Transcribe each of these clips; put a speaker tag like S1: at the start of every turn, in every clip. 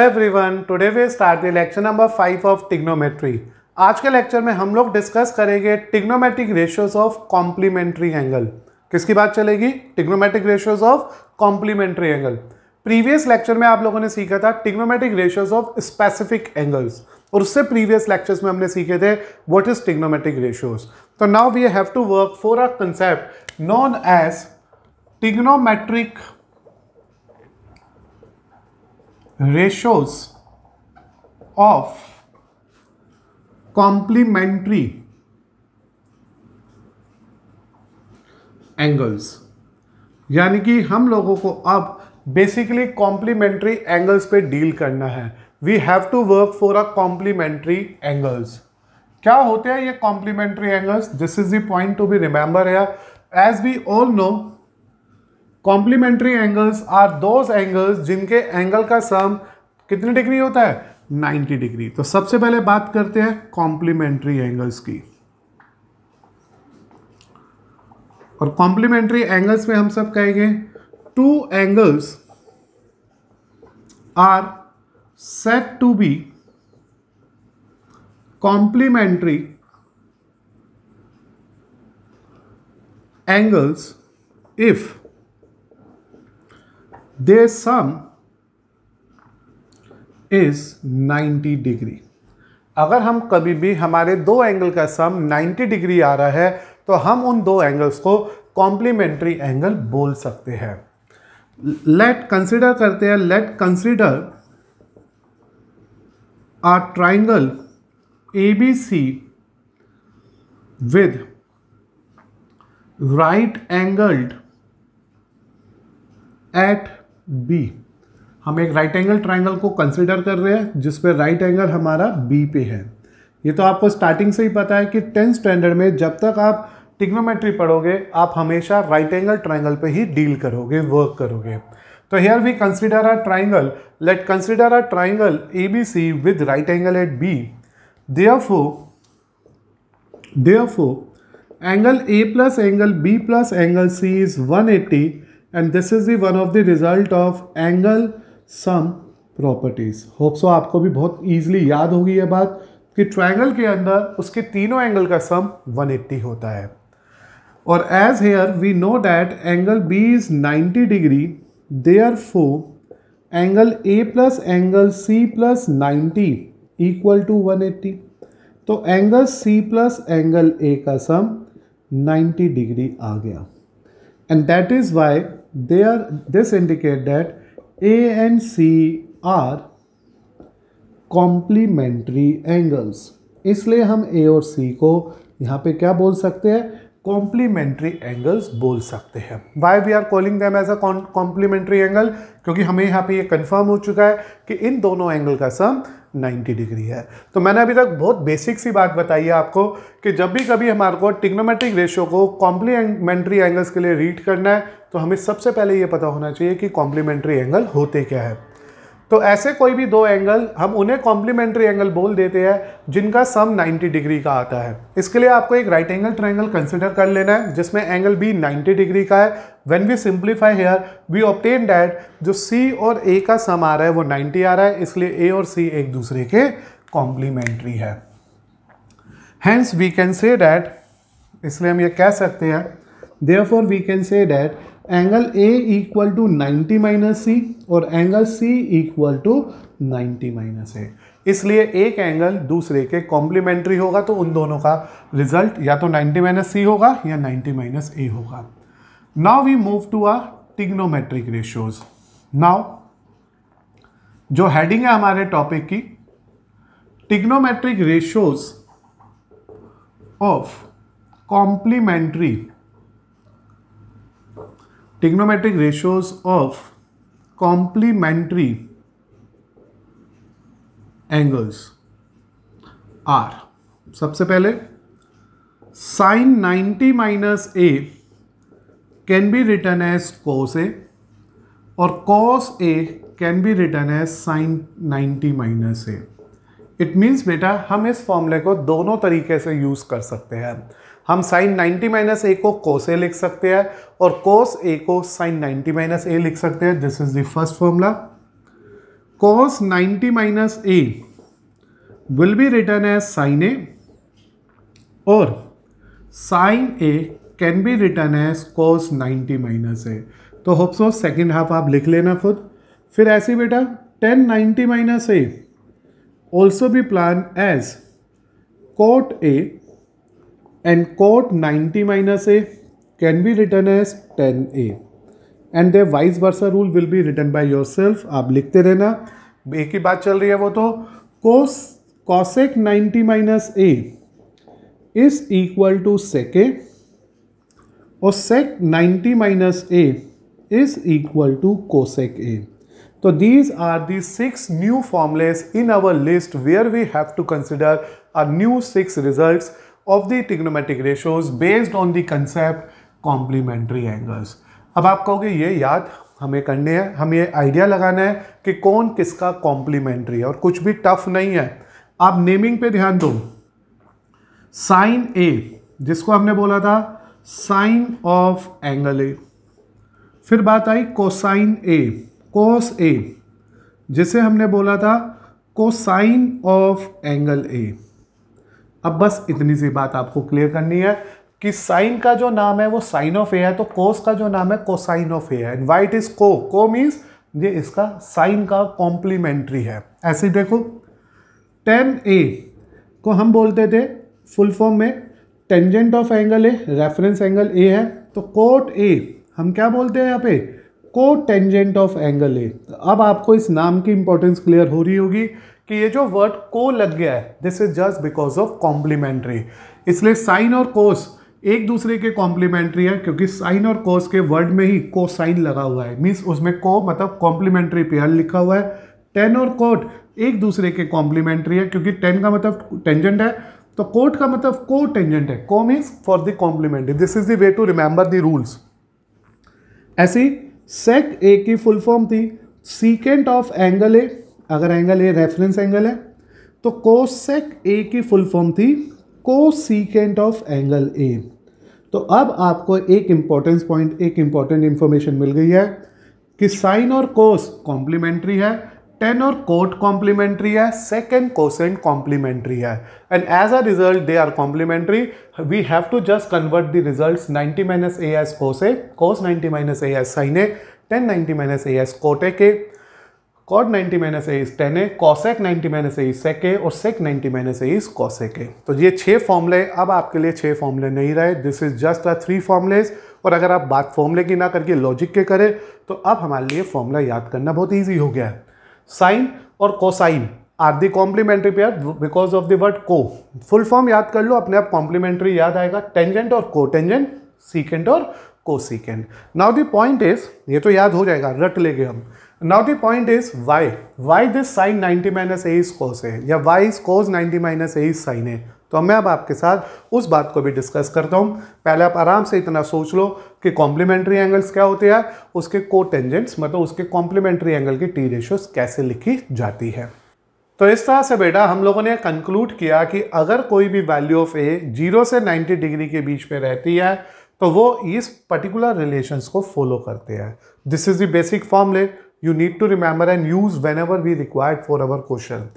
S1: Everyone today we start the lecture number five of trigonometry आज के lecture में हम लोग डिस्कस करेंगे trigonometric ratios of complementary angle किसकी बात चलेगी trigonometric ratios of complementary angle previous lecture में आप लोगों ने सीखा था trigonometric ratios of specific angles और उससे प्रीवियस लेक्चर्स में हमने सीखे थे व्हाट इज टिग्नोमेट्रिक रेशियोज तो now we have to work for a concept known as trigonometric ratios of complementary angles यानी कि हम लोगों को अब बेसिकली कॉम्प्लीमेंट्री एंगल्स पे डील करना है we have to work for a complementary angles क्या होते हैं ये complementary angles this is the point to be remember है as we all know complementary angles are those angles जिनके एंगल का सम कितने डिग्री होता है 90 डिग्री तो सबसे पहले बात करते हैं कॉम्प्लीमेंट्री एंगल्स की और कॉम्प्लीमेंट्री एंगल्स में हम सब कहेंगे two angles are set to be complementary angles if their sum is 90 degree. अगर हम कभी भी हमारे दो एंगल का सम 90 डिग्री आ रहा है तो हम उन दो एंगल्स को कॉम्प्लीमेंट्री एंगल बोल सकते हैं लेट कंसिडर करते हैं let consider a triangle A B C with right angled at B हम एक राइट एंगल ट्राइंगल को कंसिडर कर रहे हैं पर राइट एंगल हमारा बी पे है ये तो आपको स्टार्टिंग से ही पता है कि टेंथ स्टैंडर्ड में जब तक आप टिग्नोमेट्री पढ़ोगे आप हमेशा राइट एंगल ट्राइंगल पे ही डील करोगे वर्क करोगे तो here we consider a triangle let consider a triangle A B C with right angle at B the angle A plus angle B plus angle C is 180 and this is the one of the result of angle sum properties hope so आपको भी बहुत easily याद होगी ये बात कि triangle के अंदर उसके तीनों एंगल का सम 180 होता है और as here we know that angle B is 90 degree therefore angle A plus angle C plus 90 equal to 180 तो angle C plus angle A का सम 90 डिग्री आ गया and that is why they are this indicate that A and C are complementary angles इसलिए हम A और C को यहाँ पे क्या बोल सकते हैं कॉम्प्लीमेंट्री एंगल्स बोल सकते हैं why we are calling them as a complementary angle क्योंकि हमें यहाँ पे ये कन्फर्म हो चुका है कि इन दोनों एंगल का सम 90 डिग्री है तो मैंने अभी तक बहुत बेसिक सी बात बताई है आपको कि जब भी कभी हमारे को टिग्नोमेट्रिक रेशो को कॉम्प्लीमेंट्री एंगल्स के लिए रीड करना है तो हमें सबसे पहले ये पता होना चाहिए कि कॉम्प्लीमेंट्री एंगल होते क्या है तो ऐसे कोई भी दो एंगल हम उन्हें कॉम्प्लीमेंट्री एंगल बोल देते हैं जिनका सम 90 डिग्री का आता है इसके लिए आपको एक राइट एंगल ट्रायंगल कंसिडर कर लेना है जिसमें एंगल बी 90 डिग्री का है when we simplify here we obtain that जो सी और ए का सम आ रहा है वो 90 आ रहा है इसलिए ए और सी एक दूसरे के कॉम्प्लीमेंट्री है hence we can say that इसलिए हम ये कह सकते हैं there we can say that angle A equal to ninety minus C और angle C equal to ninety minus A इसलिए एक एंगल दूसरे के कॉम्प्लीमेंट्री होगा तो उन दोनों का रिजल्ट या तो 90 माइनस सी होगा या 90 माइनस ए होगा now we move to our trigonometric ratios now जो हेडिंग है हमारे टॉपिक की trigonometric ratios of complementary trigonometric ratios of complementary angles are सबसे पहले sine 90 minus A can be return as cos A और cos A can be return as sine 90 minus A it means बेटा हम इस फॉर्मूले को दोनों तरीके से यूज़ कर सकते हैं हम साइन 90 माइनस ए को कोस ए लिख सकते हैं और कोस ए को साइन 90 माइनस ए लिख सकते हैं this is the first formula cos 90 minus A will be return as sine A और sine A can be return as cos 90 minus A तो होप सो सेकेंड हाफ आप लिख लेना खुद फिर ऐसे बेटा tan ninety minus A also be plan as cot A and cot 90 minus a can be written as 10a and there vice versa rule will be written by yourself आप लिखते रहना एक ही बात चल रही है वो तो cos cosec 90 minus A is equal to sec A और sec 90 minus A is equal to cosec A तो these are the six new formulas in our list where we have to consider our new six results of the trigonometric ratios based on the concept complementary angles. अब आप कहोगे ये याद हमें करने हैं हमें ये आइडिया लगाना है कि कौन किसका कॉम्प्लीमेंट्री है और कुछ भी टफ नहीं है आप नेमिंग पे ध्यान दो साइन ए जिसको हमने बोला था साइन ऑफ एंगल ए फिर बात आई कोसाइन ए कोस ए जिसे हमने बोला था कोसाइन ऑफ एंगल ए अब बस इतनी सी बात आपको क्लियर करनी है कि साइन का जो नाम है वो साइन ऑफ ए है तो कोस का जो नाम है कोसाइन ऑफ ए है एंड वाइट इज को को मीन्स ये इसका साइन का कॉम्प्लीमेंट्री है ऐसे देखो टेन ए को हम बोलते थे फुल फॉर्म में tangent of angle A reference angle A है तो कोट ए हम क्या बोलते हैं यहाँ पे को टेंजेंट ऑफ एंगल ए अब आपको इस नाम की इंपॉर्टेंस क्लियर हो रही होगी कि ये जो वर्ड को लग गया है this is just because of complementary इसलिए साइन और कोस एक दूसरे के कॉम्प्लीमेंट्री है क्योंकि साइन और कोस के वर्ड में ही को साइन लगा हुआ है मीन्स उसमें को मतलब कॉम्प्लीमेंट्री पेयर लिखा हुआ है टेन और कोट एक दूसरे के कॉम्प्लीमेंट्री है क्योंकि टेन का मतलब टेंजेंट है तो कोट का मतलब को टेंजेंट है co means for the complementary this is the way to remember the rules ऐसी सेक ए की फुल फॉर्म थी सीकेंट ऑफ एंगल ए अगर एंगल ए रेफरेंस एंगल है तो कोसेक ए की फुल फॉर्म थी सीकेंट ऑफ एंगल ए तो अब आपको एक इम्पॉर्टेंस पॉइंट एक इम्पॉर्टेंट इन्फॉर्मेशन मिल गई है कि साइन और कोस कॉम्प्लीमेंट्री है टेन और कोट कॉम्प्लीमेंट्री है सेकेंड कोसेंट कॉम्प्लीमेंट्री है and as a result they are complementary we have to just convert the result ninety minus A as cos A cos ninety minus A as sine A tan ninety minus A S कोटे के cot 90 minus A is tan A cosec ninety minus A is sec A और sec 90 minus A is cosec A तो ये छः फॉर्मूले अब आपके लिए छः फॉर्मूले नहीं रहे this is just a three formulas और अगर आप बात फॉर्मूले की ना करके लॉजिक के करें तो अब हमारे लिए फॉर्मूला याद करना बहुत ईजी हो गया है साइन और cosine are the complementary pair because of the word co full form याद कर लो अपने आप कॉम्प्लीमेंट्री याद आएगा टेंजेंट और को टेंजेंट सीकेंड और cosecant now the point is ये तो याद हो जाएगा रट लेंगे हम now the point is why why this sine 90 minus A is cos है या why is cos 90 minus A is sine है तो मैं अब आपके साथ उस बात को भी डिस्कस करता हूँ पहले आप आराम से इतना सोच लो कि कॉम्प्लीमेंट्री एंगल्स क्या होते हैं उसके को टेंजेंट्स मतलब उसके कॉम्प्लीमेंट्री एंगल की टी रेशोस कैसे लिखी जाती है तो इस तरह से बेटा हम लोगों ने कंक्लूड किया कि अगर कोई भी वैल्यू ऑफ ए जीरो से नाइन्टी डिग्री के बीच में रहती है तो वो इस पर्टिकुलर रिलेशंस को फॉलो करते हैं this is the basic formulate you need to remember and use whenever we required for our question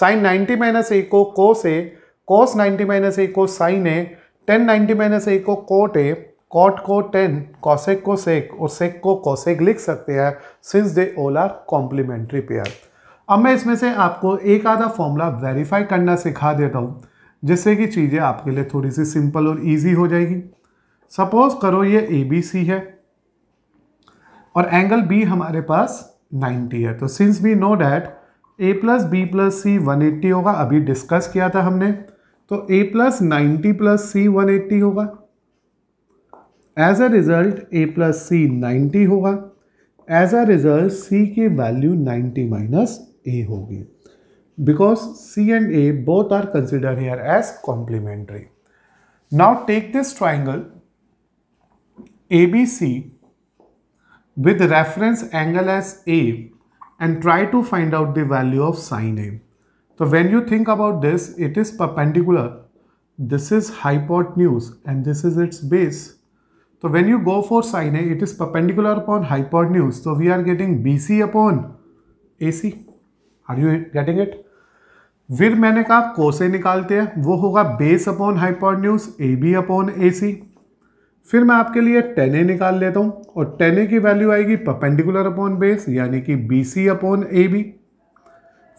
S1: sine ninety minus A को cos A cos ninety minus A को sine A tan ninety minus A को cot A cot को tan cosec को sec और सेक को cosec लिख सकते हैं सिंस दे ओल आर कॉम्प्लीमेंट्री पेयर अब मैं इसमें से आपको एक आधा फॉर्मूला वेरीफाई करना सिखा देता हूँ जिससे कि चीज़ें आपके लिए थोड़ी सी सिंपल और ईजी हो जाएगी सपोज करो ये ए बी सी है और एंगल बी हमारे पास 90 है तो since we know that A plus B plus C one होगा अभी डिस्कस किया था हमने तो A plus ninety plus C one होगा as a result A plus C ninety होगा एज अ रिजल्ट सी की वैल्यू नाइन्टी माइनस ए होगी because and A both are consider here as complementary now take this triangle A B C with reference angle as A and try to find out the value of sine A. So when you think about this, it is perpendicular. This is hypotenuse and this is its base. So when you go for sine A, it is perpendicular upon hypotenuse. So we are getting BC upon AC. Are you getting it? फिर मैंने कहा कोसे निकालते हैं वो होगा base upon hypotenuse A B upon A C फिर मैं आपके लिए टेन ए निकाल लेता हूँ और टेन ए की वैल्यू आएगी परपेंडिकुलर अपॉन बेस यानी कि B C upon A B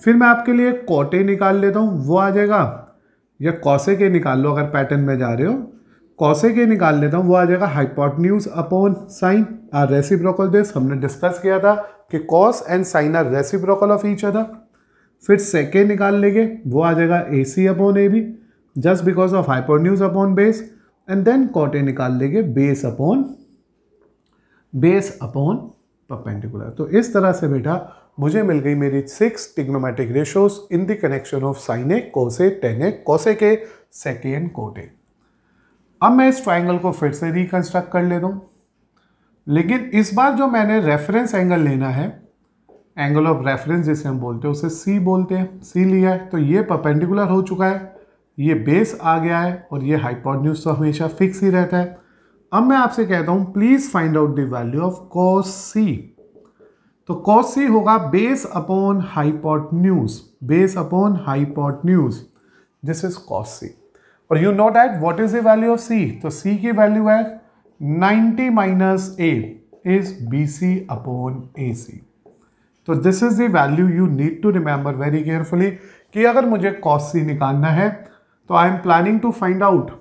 S1: फिर मैं आपके लिए कॉटे निकाल लेता हूँ वो आ जाएगा या कौसे के निकाल लो अगर पैटर्न में जा रहे हो कौसे के निकाल लेता हूँ वो आ जाएगा hypotenuse upon sine are reciprocal this हमने डिस्कस किया था कि cos and sine are reciprocal of each other फिर सेके निकाल लेंगे वो आ जाएगा A C upon A B just because of hypotenuse upon base and then cot निकाल लेंगे base upon base upon perpendicular तो इस तरह से बेटा मुझे मिल गई मेरी six trigonometric ratios in the connection of sine cos टेने कोसे के सेकेंड कोटे अब मैं इस ट्राइंगल को फिर से रिकंस्ट्रक्ट कर ले दूँ लेकिन इस बार जो मैंने रेफरेंस एंगल लेना है एंगल ऑफ रेफरेंस जिसे हम बोलते हैं उसे सी बोलते हैं सी लिया है तो ये परपेंडिकुलर हो चुका है ये बेस आ गया है और ये न्यूज तो हमेशा फिक्स ही रहता है अब मैं आपसे कहता हूँ please find out the value of cos C तो कॉस सी होगा base upon news base upon news this is cos C और you know that what is the value of C तो सी की वैल्यू है 90 minus A is B C upon A C तो this is the value you need to remember very carefully कि अगर मुझे cos C निकालना है तो I am planning to find out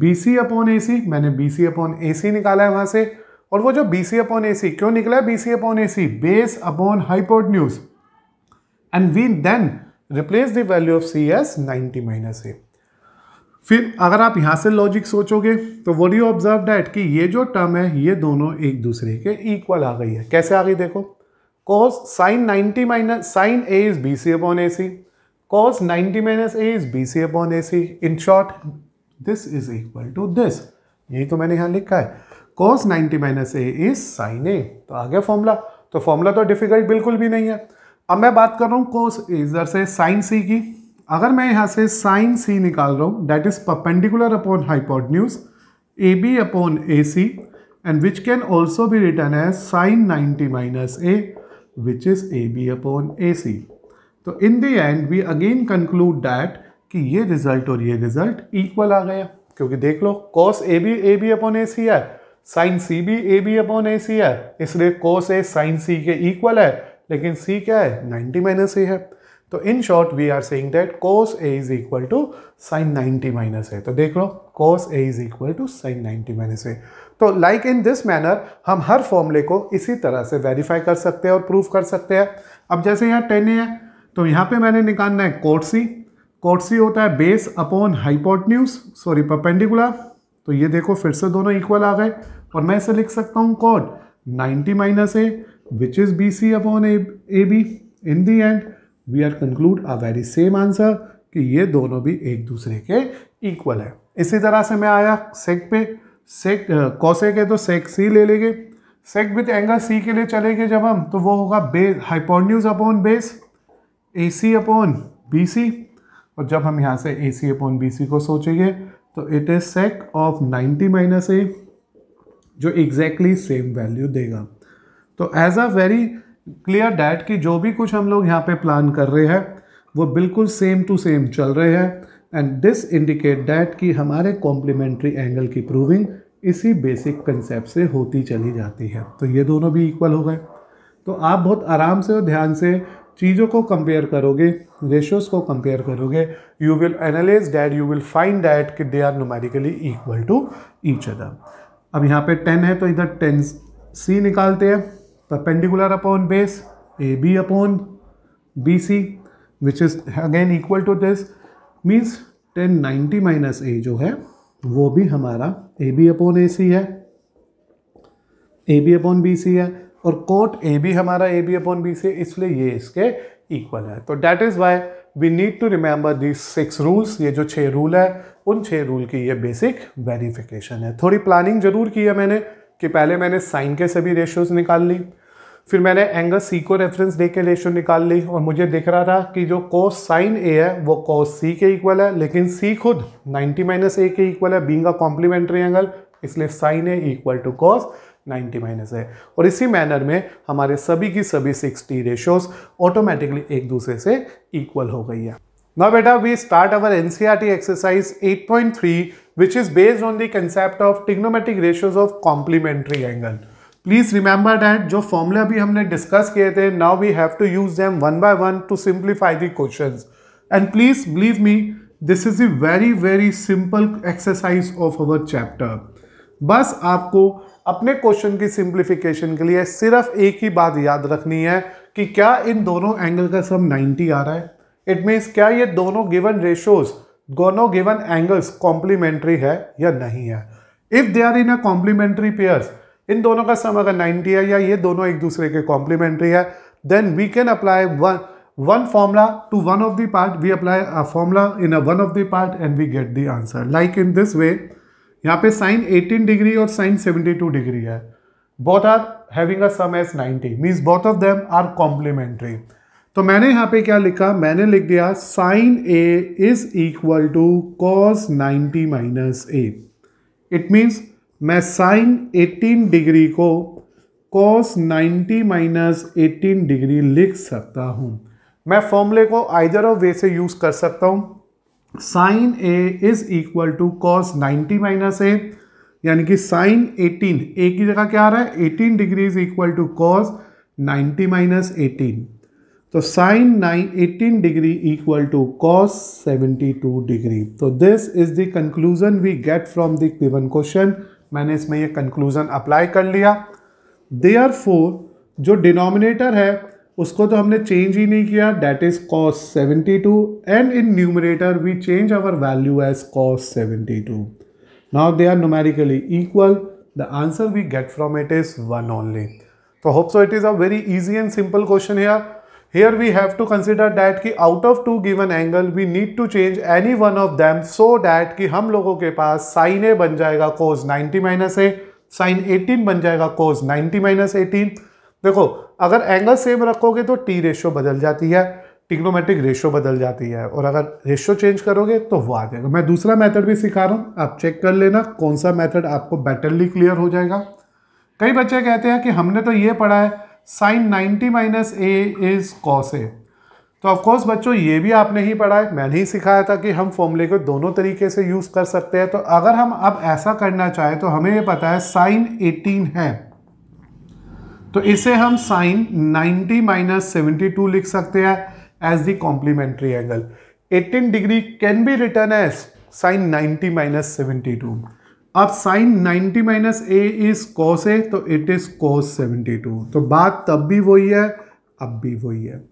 S1: B C upon A C मैंने B C upon A सी निकाला है वहां से और वो जो बी सी अपॉन ए सी क्यों निकला है B C upon A C base upon hypotenuse and we then replace the value of C as ninety minus A फिर अगर आप यहां से लॉजिक सोचोगे तो वो यू ऑब्जर्व डैट कि ये जो टर्म है ये दोनों एक दूसरे के इक्वल आ गई है कैसे आ गई देखो cos sine ninety minus sine A is B C upon A C cos 90 minus a is bc upon ac in short this is equal to this यही तो मैंने यहाँ लिखा है cos 90 minus a is sin a तो आ गया formula तो formula तो डिफिकल्ट बिल्कुल भी नहीं है अब मैं बात कर रहा हूँ cos इधर से sin c की अगर मैं यहाँ से sin c निकाल रहा हूँ that is perpendicular upon news A B upon A C and which can also भी रिटर्न है sine ninety minus A which is A B upon A C तो in the end we again conclude that कि ये result और ये result equal आ गया क्योंकि देख लो cos A B A B upon A C है sine C B A B upon A C है इसलिए कॉस ए साइन सी के इक्वल है लेकिन सी क्या है नाइन्टी माइनस ए है तो in short we are saying that cos A is equal to sine ninety minus A तो देख लो cos A is equal to sine ninety minus A तो लाइक इन दिस मैनर हम हर फॉर्मूले को इसी तरह से वेरीफाई कर सकते हैं और प्रूफ कर सकते हैं अब जैसे यहाँ टेन ए है तो यहाँ पे मैंने निकालना है कोट सी कोट सी होता है base upon hypotenuse sorry perpendicular तो ये देखो फिर से दोनों इक्वल आ गए और मैं इसे लिख सकता हूँ cot 90 minus A which is B C upon A A B in the end we are conclude a very same answer कि ये दोनों भी एक दूसरे के इक्वल है इसी तरह से मैं आया सेक पे सेक कौसे के तो सेक सी ले लेंगे सेक विथ एंगल सी के लिए चलेंगे जब हम तो वो होगा base hypotenuse upon base A C upon B C और जब हम यहाँ से ए सी अपॉन बी सी को सोचेंगे तो it is sec of 90 minus A जो एग्जैक्टली सेम वैल्यू देगा तो as a very clear that कि जो भी कुछ हम लोग यहाँ पे प्लान कर रहे हैं वो बिल्कुल सेम टू सेम चल रहे हैं एंड दिस इंडिकेट डैट कि हमारे कॉम्प्लीमेंट्री एंगल की प्रूविंग इसी बेसिक कंसेप्ट से होती चली जाती है तो ये दोनों भी इक्वल हो गए तो आप बहुत आराम से और ध्यान से चीज़ों को कंपेयर करोगे रेशियोज़ को कंपेयर करोगे you will analyse that you will find that कि they are numerically equal to each other अब यहाँ पे टेन है तो इधर टेन सी निकालते हैं perpendicular upon base A B upon B C which is again equal to this means tan ninety minus A जो है वो भी हमारा ए बी अपॉन ए सी है A B upon B C है और कोट ए बी हमारा ए B upon B से इसलिए ये इसके इक्वल है तो that is why we need to remember the six rules ये जो छः रूल है उन छः रूल की ये बेसिक वेरिफिकेशन है थोड़ी प्लानिंग जरूर की है मैंने कि पहले मैंने साइन के सभी रेशियोज़ निकाल ली फिर मैंने एंगल सी को रेफरेंस दे के रेशियो निकाल ली और मुझे दिख रहा था कि जो कोस साइन ए है वो कोस सी के इक्वल है लेकिन सी खुद 90 माइनस ए के इक्वल है बींग अ कॉम्प्लीमेंट्री एंगल इसलिए sine A equal to cos 90 minus है और इसी मैनर में हमारे सभी की सभी 60 रेशोस ऑटोमेटिकली एक दूसरे से इक्वल हो गई है ना बेटा we start our an exercise 8.3 point which is based on the concept of trigonometric ratios of complementary angle please remember that जो फॉर्मूले अभी हमने डिस्कस किए थे now we have to use them one by one to simplify the question and please believe me this is a very very simple exercise of our chapter बस आपको अपने question की सिंप्लीफिकेशन के लिए सिर्फ एक ही बात याद रखनी है कि क्या इन दोनों एंगल का सम 90 आ रहा है इट मीन्स क्या ये दोनों गिवन रेशोज दोनों गिवन एंगल्स कॉम्प्लीमेंट्री है या नहीं है if they are in a complementary pairs इन दोनों का सम अगर 90 है या ये दोनों एक दूसरे के कॉम्प्लीमेंट्री है then we can apply one one formula to one of the part we apply a formula in a one of the part and we get the answer like in this way यहाँ पे sine 18 degree और sine 72 degree है both are having a sum as 90 means both of them are complementary तो मैंने यहाँ पे क्या लिखा मैंने लिख दिया sine A is equal to cos 90 minus A it means मैं साइन 18 डिग्री को कॉस 90 माइनस एटीन डिग्री लिख सकता हूँ मैं फॉर्मूले को आइदर ऑफ वे से यूज़ कर सकता हूँ sine A is equal to cos 90 minus A यानी कि साइन 18 ए की जगह क्या आ रहा है 18 degree is equal to cos 90 minus eighteen तो sine nine eighteen degree equal to cos 72 degree तो this is the conclusion we get from the given question मैंने इसमें ये कंक्लूजन अप्लाई कर लिया देयर जो डिनोमिनेटर है उसको तो हमने चेंज ही नहीं किया that is cos 72 and in numerator we change our value as cos 72 now they are numerically equal the answer we get from it is one only तो hope so it is a very easy and simple question here here we have to consider that की out of two given angle we need to change any one of them so that कि हम लोगों के पास sign ए बन जाएगा कोज 90 minus ए sign 18 बन जाएगा कोज 90 minus eighteen देखो अगर एंगल सेम रखोगे तो टी रेशो बदल जाती है टिग्नोमेट्रिक रेशो बदल जाती है और अगर रेशो चेंज करोगे तो वो आ जाएगा मैं दूसरा मेथड भी सिखा रहा हूँ आप चेक कर लेना कौन सा मेथड आपको बेटरली क्लियर हो जाएगा कई बच्चे कहते हैं कि हमने तो ये पढ़ा है sine 90 minus A is cos A तो ऑफकोर्स बच्चों ये भी आपने ही पढ़ा है मैंने ही सिखाया था कि हम फॉर्मूले को दोनों तरीके से यूज़ कर सकते हैं तो अगर हम अब ऐसा करना चाहें तो हमें ये पता है साइन एटीन है तो इसे हम साइन 90 माइनस सेवेंटी लिख सकते हैं as the complementary angle 18 degree can be return as sine 90 minus seventy अब sine 90 minus A is cos A तो इट इज कॉस 72 तो बात तब भी वही है अब भी वही है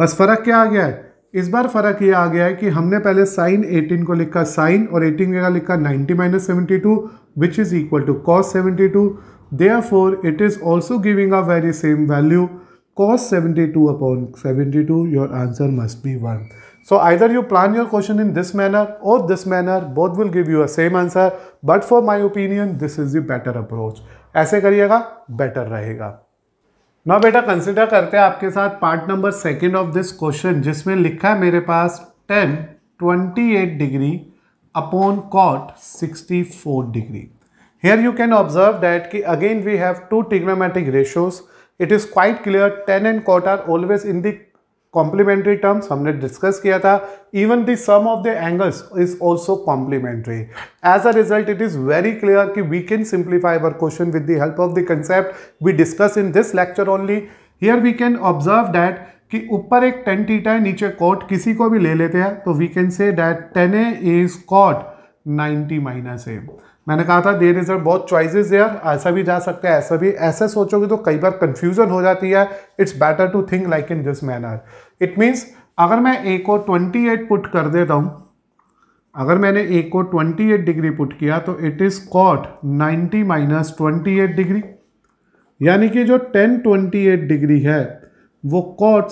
S1: बस फर्क क्या आ गया है इस बार फर्क ये आ गया है कि हमने पहले साइन 18 को लिखा साइन और 18 जगह लिखा 90 minus seventy two which is equal to cos 72 Therefore, it is also giving a very same value cos 72 upon 72 your answer must be 1. So either you plan your question in this manner or this manner both will give you a same answer but for my opinion this is the better approach. ऐसे करिएगा better रहेगा ना बेटा consider करते हैं आपके साथ part number second of this question जिसमें likha hai mere paas 10 28 degree upon cot 64 degree Here you can observe that again we have two trigonometric ratios. It is quite clear 10 and cot are always in the complementary terms. We have discussed even the sum of the angles is also complementary. As a result, it is very clear that we can simplify our question with the help of the concept we discuss in this lecture only. Here we can observe that कि ऊपर एक tan theta and नीचे cot किसी को भी ले लेते हैं तो we can say that tan A is cot 90 minus A मैंने कहा था देर इज़ बहुत चॉइसेस यार ऐसा भी जा सकता है ऐसा भी ऐसे सोचोगे तो कई बार कन्फ्यूज़न हो जाती है it's better to think like in this manner it means अगर मैं ए को 28 पुट कर देता हूँ अगर मैंने ए को 28 डिग्री पुट किया तो it is cot 90 minus twenty degree यानी कि जो टेन एट डिग्री है वो कॉट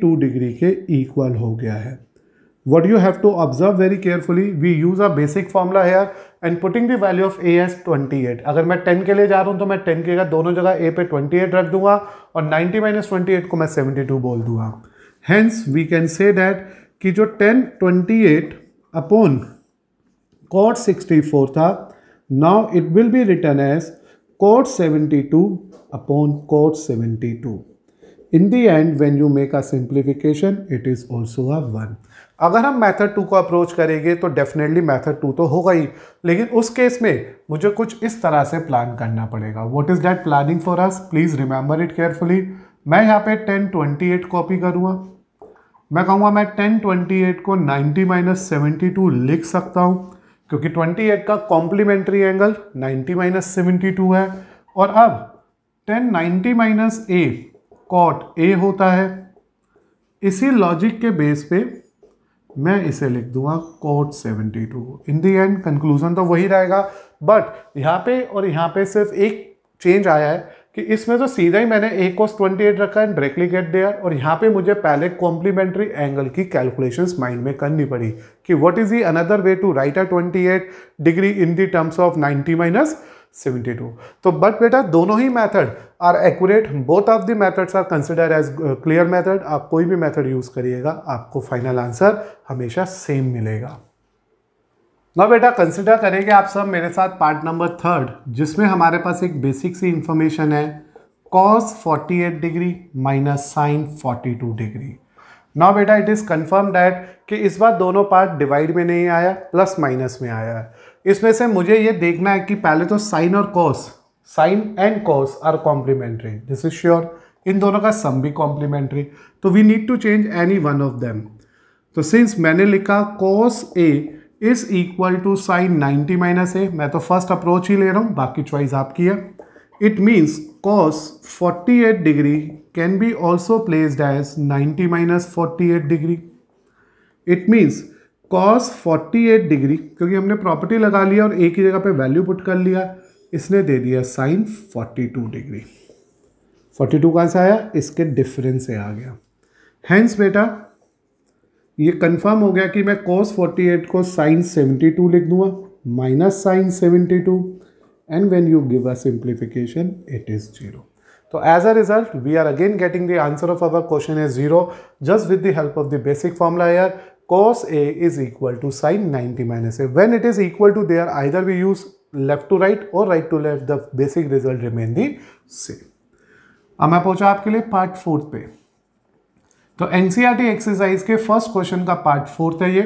S1: टू डिग्री के इक्वल हो गया है what you have to observe very carefully we use a basic formula here and putting the value of a as 28 agar main 10 ke liye ja raha hu to main 10 ke ka dono jagah a pe 28 rakh dunga aur 90 minus 28 ko main 72 bol dunga hence we can say that ki jo 10 28 upon cot 64 tha now it will be written as cot 72 upon cot 72 in the end when you make a simplification it is also a 1 अगर हम method to को approach करेंगे तो definitely method to तो होगा ही लेकिन उस case में मुझे कुछ इस तरह से प्लान करना पड़ेगा what is that planning for us please remember it carefully मैं यहाँ पे टेन ट्वेंटी एट कॉपी करूँगा मैं कहूँगा मैं टेन ट्वेंटी एट को नाइन्टी माइनस सेवेंटी टू लिख सकता हूँ क्योंकि ट्वेंटी एट का complementary angle ninety minus seventy two है और अब tan ninety minus A cot A होता है इसी लॉजिक के बेस पे मैं इसे लिख दूंगा cot 72 in the end conclusion तो वही रहेगा बट यहाँ पे और यहाँ पे सिर्फ एक चेंज आया है कि इसमें तो सीधा ही मैंने ए कोस 28 रखा है डायरेक्टली गेट देयर और यहाँ पे मुझे पहले कॉम्प्लीमेंट्री एंगल की कैलकुलेशंस माइंड में करनी पड़ी कि what is the another way to write a 28 degree in the terms of 90 minus 72 तो बट बेटा दोनों ही method are accurate both of the methods are consider as clear method आप कोई भी मेथड यूज़ करिएगा आपको फाइनल आंसर हमेशा सेम मिलेगा ना बेटा कंसिडर करेंगे आप सब मेरे साथ पार्ट नंबर थर्ड जिसमें हमारे पास एक बेसिक सी इंफॉर्मेशन है cos 48 degree minus sine 42 degree ना बेटा इट इज़ कन्फर्म डैट कि इस बार दोनों पार्ट डिवाइड में नहीं आया प्लस माइनस में आया है इसमें से मुझे ये देखना है कि पहले तो साइन और cos sine and cos are complementary this is sure इन दोनों का सम भी कॉम्प्लीमेंट्री तो we need to change any one of them तो सिंस मैंने लिखा cos A is equal to sine 90 minus A मैं तो फर्स्ट अप्रोच ही ले रहा हूँ बाकी चॉइस आपकी है it means cos 48 degree can be also placed as 90 minus eight degree it means cos 48 degree क्योंकि हमने प्रॉपर्टी लगा लिया और एक ही जगह पे वैल्यू पुट कर लिया इसने दे दिया साइन 42 डिग्री 42 टू कहाँ से आया इसके डिफरेंस से आ गया हैंस बेटा ये कंफर्म हो गया कि मैं कॉस 48 को साइन 72 लिख दूंगा minus sine 72 and when you give a simplification it is zero तो as a result we are again getting the answer of our question is zero just with the help of the basic formula here. cos A is equal to sin 90 minus A. When it is equal to there, either we use left to right or right to left, the basic result remain the same. अब मैं पहुंचा आपके लिए part fourth पे तो NCERT exercise e के first question का part fourth है ये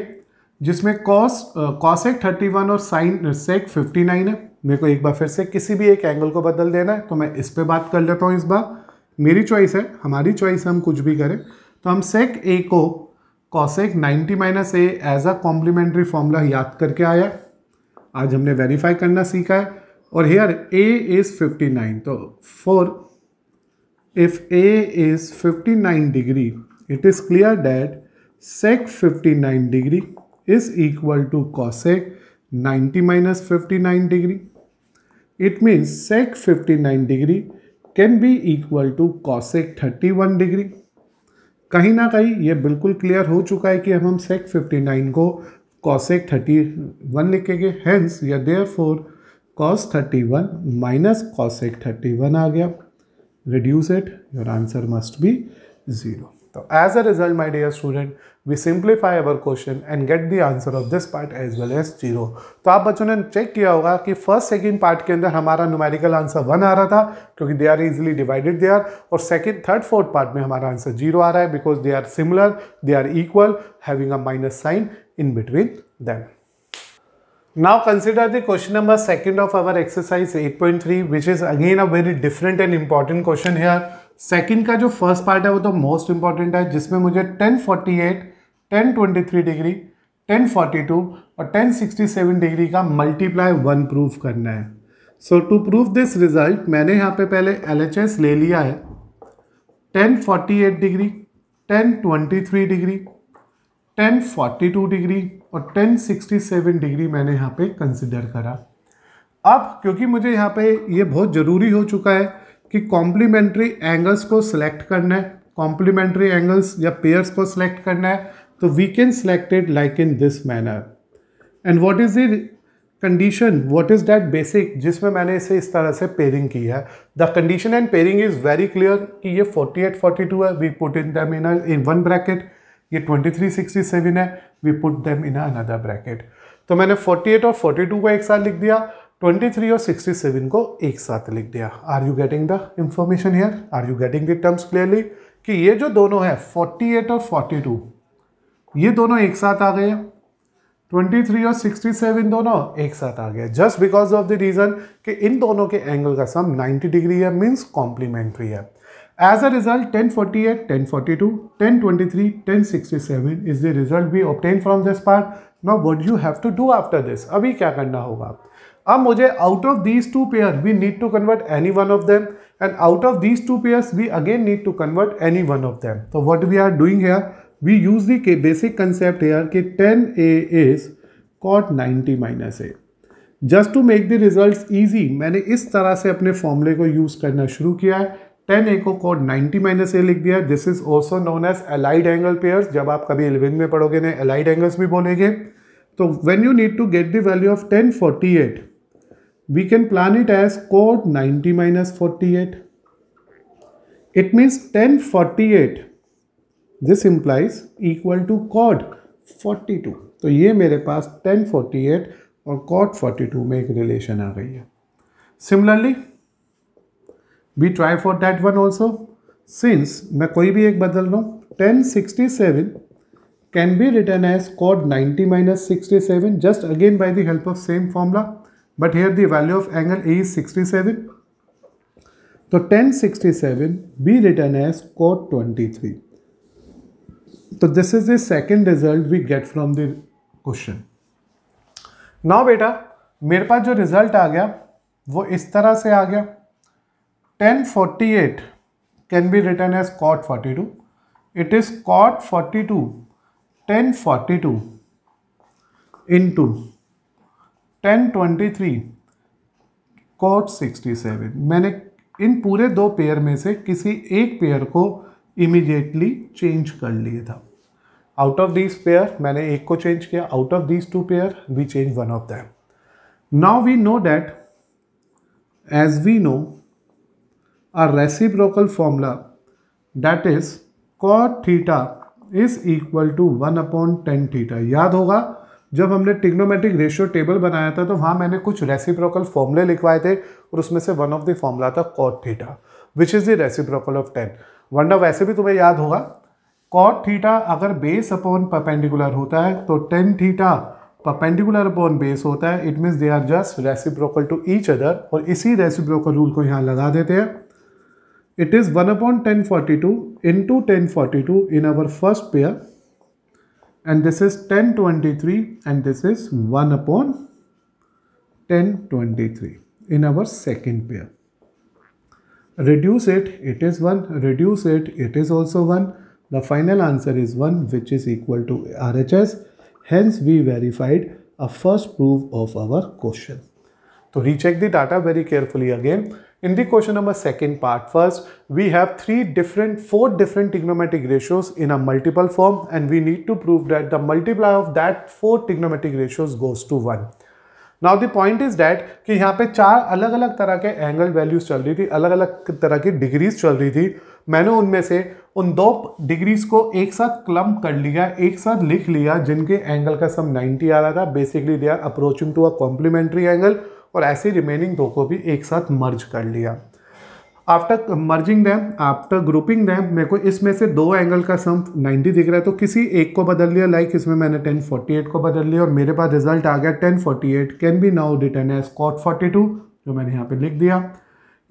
S1: जिसमें कॉस कॉसेक थर्टी वन और साइन सेक फिफ्टी नाइन है मेरे को एक बार फिर से किसी भी एक एंगल को बदल देना है तो मैं इस पर बात कर लेता हूँ इस बार मेरी चॉइस है हमारी चॉइस है हम कुछ भी करें तो हम सेक ए को cosec 90 minus A as a complementary formula याद करके आया आज हमने वेरीफाई करना सीखा है और हेयर ए इज़ 59 तो for if A is 59 degree it is clear that sec 59 degree is equal to cosec 90 degree 59 means sec fifty nine 59 can be equal to cosec thirty 31 degree कहीं ना कहीं ये बिल्कुल क्लियर हो चुका है कि हम हम सेक 59 को कॉसेक 31 लिखेंगे हैंस या therefore cos thirty one minus cosec thirty one आ गया reduce it your answer must be zero So as a result, my dear student, we simplify our question and get the answer of this part as well as zero. तो आप बच्चों ने check किया होगा कि first second part के अंदर हमारा न्यूमेरिकल आंसर वन आ रहा था क्योंकि they are easily divided they are और सेकंड थर्ड फोर्थ पार्ट में हमारा आंसर जीरो आ रहा है because they are similar they are equal having a minus sign in between them Now consider the question number second of our exercise 8.3 which is again a very different and important question here. Second का जो first part है वो तो most important है जिसमें मुझे 1048, 1023 degree 1042 और 1067 degree का मल्टीप्लाई वन प्रूफ करना है so to proof this result मैंने यहाँ पे पहले एल ले लिया है 1048 डिग्री 1023 डिग्री 1042 डिग्री और 1067 डिग्री मैंने यहाँ पे कंसिडर करा अब क्योंकि मुझे यहाँ पे ये बहुत ज़रूरी हो चुका है कि कॉम्प्लीमेंट्री एंगल्स को सिलेक्ट करना है कॉम्प्लीमेंट्री एंगल्स या पेयर्स को सिलेक्ट करना है तो we can select it like in this manner and what is the condition what is that basic जिसमें मैंने इसे इस तरह से पेयरिंग की है the condition and pairing is very clear कि ये 48 42 है we put in them in in one bracket ये 2367 है we put them in another bracket तो मैंने 48 और 42 को एक साथ लिख दिया ट्वेंटी थ्री और सिक्सटी सेवन को एक साथ लिख दिया are you getting the information here are you getting the terms clearly कि ये जो दोनों है फोर्टी एट और फोर्टी टू ये दोनों एक साथ आ गए ट्वेंटी थ्री और सिक्सटी सेवन दोनों एक साथ आ गए just because of the reason कि इन दोनों के एंगल का सम नाइन्टी डिग्री है मीन्स कॉम्प्लीमेंट्री है as a result tan tan tan forty forty eight to twenty three tan sixty seven is the result be obtain from this part now what you have to do after this अभी क्या करना होगा आप अब मुझे out of these two pair we need to convert any one of them and out of these two pairs we again need to convert any one of them तो what we are doing here we use the basic concept here कि tan A is cot ninety minus A just to make the result easy मैंने इस तरह से अपने फॉर्मूले को use करना शुरू किया है टेन ए को कॉट नाइन्टी माइनस ए लिख दिया this is also known as allied angle pairs जब आप कभी इलेवन में पढ़ोगे ना एलाइड एंगल्स भी बोलेंगे तो when you need to get the value of tan forty eight we can plan it as code 90 minus 48. It means 1048. This implies equal to cod 42. here ये मेरे पास 1048 or cod 42 make relation आ गई Similarly, we try for that one also. Since मैं कोई भी एक बदल 1067 can be written as cod 90 minus 67 just again by the help of same formula. but here the value of angle A is 67. So 1067 be written as cot 23. So this is the second result we get from the question. Now बेटा मेरे पास जो result आ गया वो इस तरह से आ गया 1048 can be written as cot 42. It is cot 42 1042 into tan twenty three cot sixty seven मैंने इन पूरे दो पेयर में से किसी एक पेयर को इमिजिएटली चेंज कर लिए था आउट ऑफ दिस पेयर मैंने एक को चेंज किया out of this two pair we change one of them now we know that as we know a reciprocal formula that is cot theta is equal to one upon tan theta याद होगा जब हमने trigonometric ratio table बनाया था तो वहाँ मैंने कुछ रेसिप्रोकल फॉर्मूले लिखवाए थे और उसमें से वन ऑफ द फॉर्मूला था cot theta which is the reciprocal of tan वरना वैसे भी तुम्हें याद होगा कॉट थीटा अगर बेस अपॉन परपेंडिकुलर होता है तो tan theta perpendicular upon base होता है it means they are just reciprocal to each other और इसी रेसिप्रोकल रूल को यहाँ लगा देते हैं it is one upon tan forty two into tan forty two in our first pair and this is 1023 and this is 1 upon 1023 in our second pair. Reduce it, it is 1, reduce it, it is also 1. The final answer is 1 which is equal to RHS. Hence we verified a first proof of our question. So recheck the data very carefully again. In the question number second part first, we have three different, four different trigonometric ratios in a multiple form and we need to prove that the multiplier of that four trigonometric ratios goes to 1. Now the point is that कि यहाँ पे चार अलग अलग तरह के angle values चल रही थी अलग अलग तरह की डिग्रीज चल रही थी मैंने उनमें से उन दो डिग्रीज को एक साथ क्लम्प कर लिया एक साथ लिख लिया जिनके एंगल का सम 90 आ रहा था basically they are approaching to a complementary angle और ऐसे रिमेनिंग दो को भी एक साथ मर्ज कर लिया after merging them after grouping them मेरे को इसमें से दो एंगल का सम 90 दिख रहा है तो किसी एक को बदल लिया लाइक like इसमें मैंने 1048 को बदल लिया और मेरे पास रिजल्ट आ गया 1048 can be now written as cot forty जो मैंने यहाँ पे लिख दिया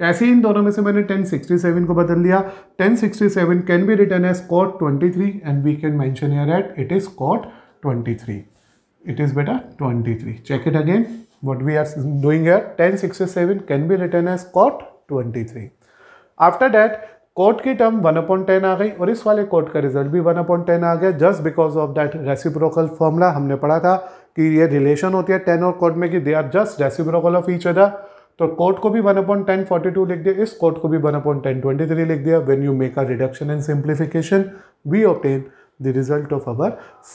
S1: ऐसे ही इन दोनों में से मैंने 1067 को बदल लिया 1067 can be return as cot 23 and we can mention here at it is cot 23 it is बेटा 23 check it again what we are doing here 1067 can be written as cot 23 after that cot की term one upon tan आ गई और इस वाले cot का result भी one upon tan आ गया just because of that reciprocal formula हमने पढ़ा था कि ये रिलेशन होती है टेन और cot में कि they are just reciprocal of each other तो कोर्ट को भी one upon tan forty two लिख दिया इस कोर्ट को भी one upon tan twenty three लिख दिया when you make a reduction and simplification we obtain the result of our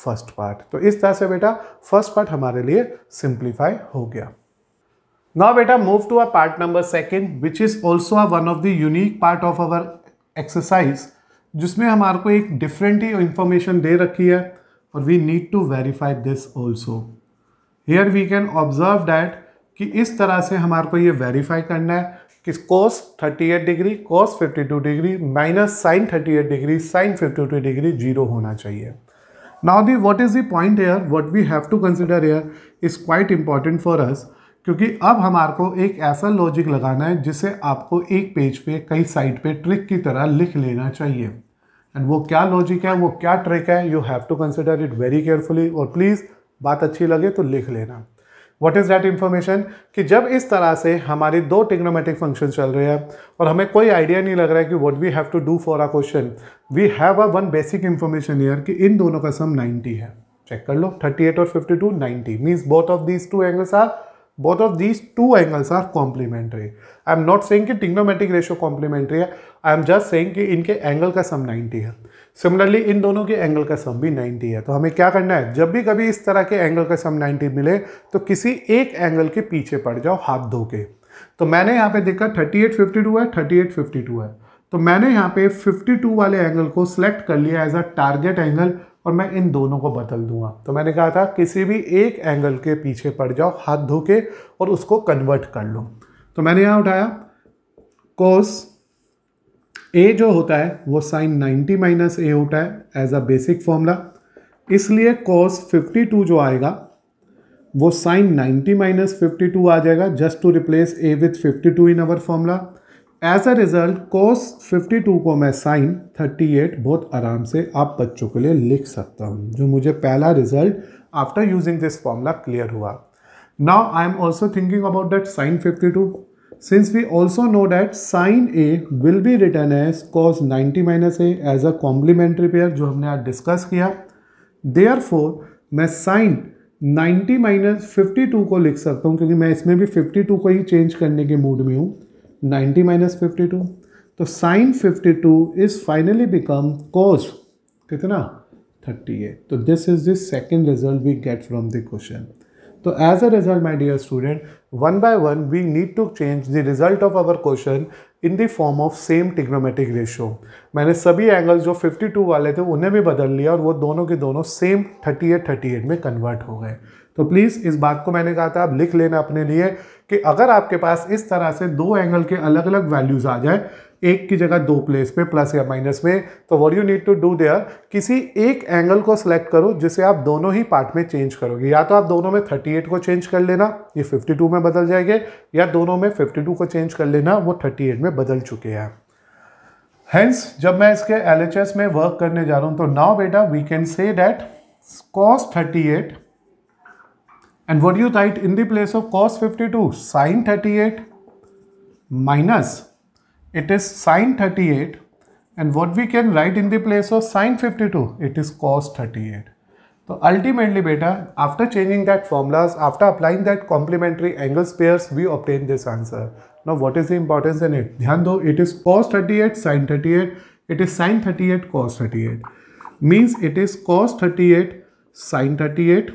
S1: first part तो इस तरह से बेटा फर्स्ट पार्ट हमारे लिए सिंप्लीफाई हो गया नाउ बेटा move to a part number second which is also a one of the unique part of our exercise जिसमें हमारे को एक डिफरेंट ही इंफॉर्मेशन दे रखी है और we need to verify this also here we can observe that कि इस तरह से हमारे को ये वेरीफाई करना है कि cos 38 degree cos 52 degree minus sine 38 degree sine 52 degree zero होना चाहिए now the what is the point here what we have to consider here is quite important for us क्योंकि अब हमारे को एक ऐसा लॉजिक लगाना है जिसे आपको एक पेज पे कई साइड पे ट्रिक की तरह लिख लेना चाहिए एंड वो क्या लॉजिक है वो क्या ट्रिक है you have to consider it very carefully और प्लीज़ बात अच्छी लगे तो लिख लेना व्हाट इज़ डैट इन्फॉर्मेशन कि जब इस तरह से हमारे दो टिग्नोमेटिक फंक्शन चल रहे हैं और हमें कोई आइडिया नहीं लग रहा है कि what we have to do for a question we have a one basic information here कि इन दोनों का सम 90 है चेक कर लो 38 और 52 90 means both of these two angles are both of these two angles are complementary I am not saying कि trigonometric ratio complementary है I am just saying कि इनके एंगल का सम 90 है सिमिलरली इन दोनों के एंगल का सम भी 90 है तो हमें क्या करना है जब भी कभी इस तरह के एंगल का सम 90 मिले तो किसी एक एंगल के पीछे पड़ जाओ हाथ धो के तो मैंने यहाँ पे देखा 3852 है 3852 है तो मैंने यहाँ पे 52 वाले एंगल को सिलेक्ट कर लिया एज अ टारगेट एंगल और मैं इन दोनों को बदल दूंगा तो मैंने कहा था किसी भी एक एंगल के पीछे पड़ जाओ हाथ धो के और उसको कन्वर्ट कर लो तो मैंने यहाँ उठाया कोस ए जो होता है वो साइन 90 माइनस ए होता है एज अ बेसिक फॉर्मूला इसलिए कॉस 52 जो आएगा वो साइन 90 माइनस फिफ्टी आ जाएगा just to replace A with 52 in our formula as a result cos 52 को मैं साइन 38 बहुत आराम से आप बच्चों के लिए लिख सकता हूँ जो मुझे पहला result after using this formula clear हुआ now I am also thinking about that sine fifty since we also know that sine A will be return as cos ninety minus A as a complementary pair जो हमने आज discuss किया four मैं sign 90 minus fifty को लिख सकता हूँ क्योंकि मैं इसमें भी 52 को ही चेंज करने के मूड में हूँ 90 माइनस फिफ्टी तो sine 52 to is finally become cos कितना 38 तो this is the second result we get from the question तो as a result my dear student one by one we need to change the result of our question in the form of same trigonometric ratio मैंने सभी angles जो 52 वाले थे उन्हें भी बदल लिया और वो दोनों के दोनों सेम 38 38 में कन्वर्ट हो गए तो प्लीज़ इस बात को मैंने कहा था आप लिख लेना अपने लिए कि अगर आपके पास इस तरह से दो एंगल के अलग अलग वैल्यूज़ आ जाए एक की जगह दो प्लेस पे प्लस या माइनस में तो what you need to do there किसी एक एंगल को सिलेक्ट करो जिसे आप दोनों ही पार्ट में चेंज करोगे या तो आप दोनों में 38 को चेंज कर लेना ये 52 में बदल जाएंगे या दोनों में 52 को चेंज कर लेना वो 38 में बदल चुके हैं हैंस जब मैं इसके एल में वर्क करने जा रहा हूँ तो नाउ बेटा we can say that cos thirty eight what you write in the place of cos fifty two 52 sin 38 it is sine 38 and what we can write in the place of sine 52 it is cos 38 so ultimately beta after changing that formulas after applying that complementary angles pairs we obtain this answer now what is the importance in it dhyan do it is cos 38 sine 38 it is sine 38 cos 38 means it is cos 38 sine 38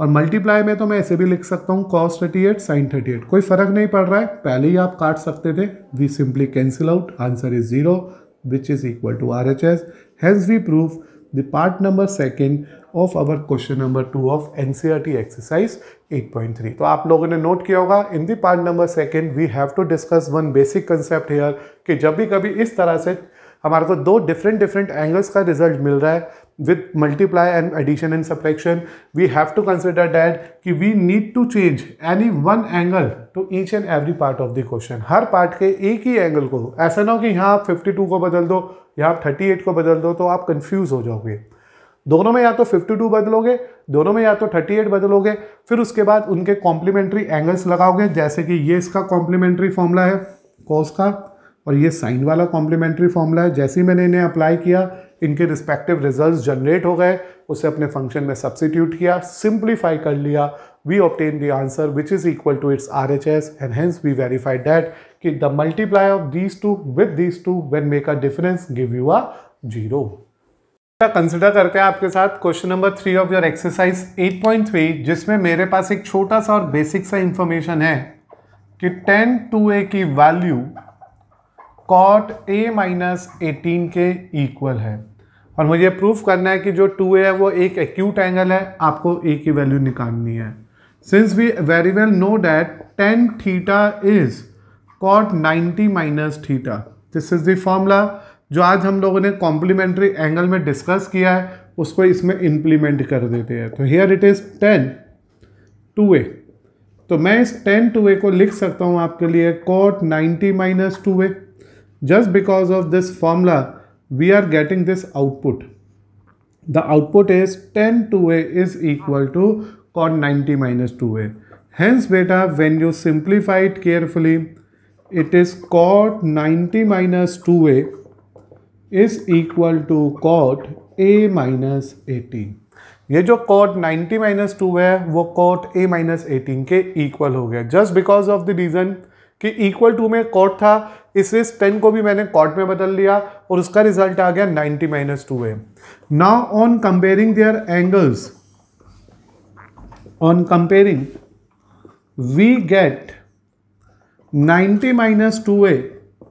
S1: और multiply में तो मैं ऐसे भी लिख सकता हूँ cos thirty eight sine thirty eight कोई फ़र्क नहीं पड़ रहा है पहले ही आप काट सकते थे we simply cancel out answer is zero which is equal to R H S hence we prove the part number second of our question number two of N C R T exercise eight point three तो आप लोगों ने note किया होगा in the part number second we have to discuss one basic concept here कि जब भी कभी इस तरह से हमारे को दो डिफरेंट डिफरेंट एंगल्स का रिजल्ट मिल रहा है with multiply and addition and subtraction, we have to consider that कि we need to change any one angle to each and every part of the question. Her part के एक ही angle को ऐसा ना हो कि यहाँ आप 52 को बदल दो यहाँ आप 38 को बदल दो तो आप confuse हो जाओगे दोनों में या तो 52 बदलोगे दोनों में या तो 38 बदलोगे फिर उसके बाद उनके कॉम्प्लीमेंट्री एंगल्स लगाओगे जैसे कि ये इसका कॉम्प्लीमेंट्री फॉर्मूला है कॉस का और ये साइन वाला कॉम्प्लीमेंट्री फॉर्मूला है जैसे ही मैंने इन्हें अप्लाई किया इनके रिस्पेक्टिव रिजल्ट जनरेट हो गए उसे अपने फंक्शन में सब्सिट्यूट किया सिंप्लीफाई कर लिया we obtain the answer which is equal to its R H S and hence we verified that कि the multiply of these two with these two when make a difference give you a zero consider करते हैं आपके साथ question number three of your exercise 8.3 जिसमें मेरे पास एक छोटा सा और बेसिक सा इंफॉर्मेशन है कि टेन टू ए की value cot A minus eighteen के इक्वल है और मुझे प्रूफ करना है कि जो टू ए है वो एक एक्यूट एंगल है आपको ए की वैल्यू निकालनी है since we very well know that tan theta is cot 90 minus theta this is the formula जो आज हम लोगों ने कॉम्प्लीमेंट्री एंगल में डिस्कस किया है उसको इसमें इम्प्लीमेंट कर देते हैं तो here it is tan two A तो मैं इस टेन टू ए को लिख सकता हूँ आपके लिए cot 90 minus two A just because of this formula we are getting this output the output is 10 2a is equal to cot 90 minus 2a hence beta when you simplify it carefully it is cot 90 minus 2a is equal to cot a minus 18 ये जो cot 90 minus two है वो cot a minus eighteen के equal हो गया just because of the reason कि equal to में cot था इस रिस्क टेन को भी मैंने कॉट में बदल लिया और उसका रिजल्ट आ गया ninety minus two A now on comparing their angles on comparing we get ninety minus two A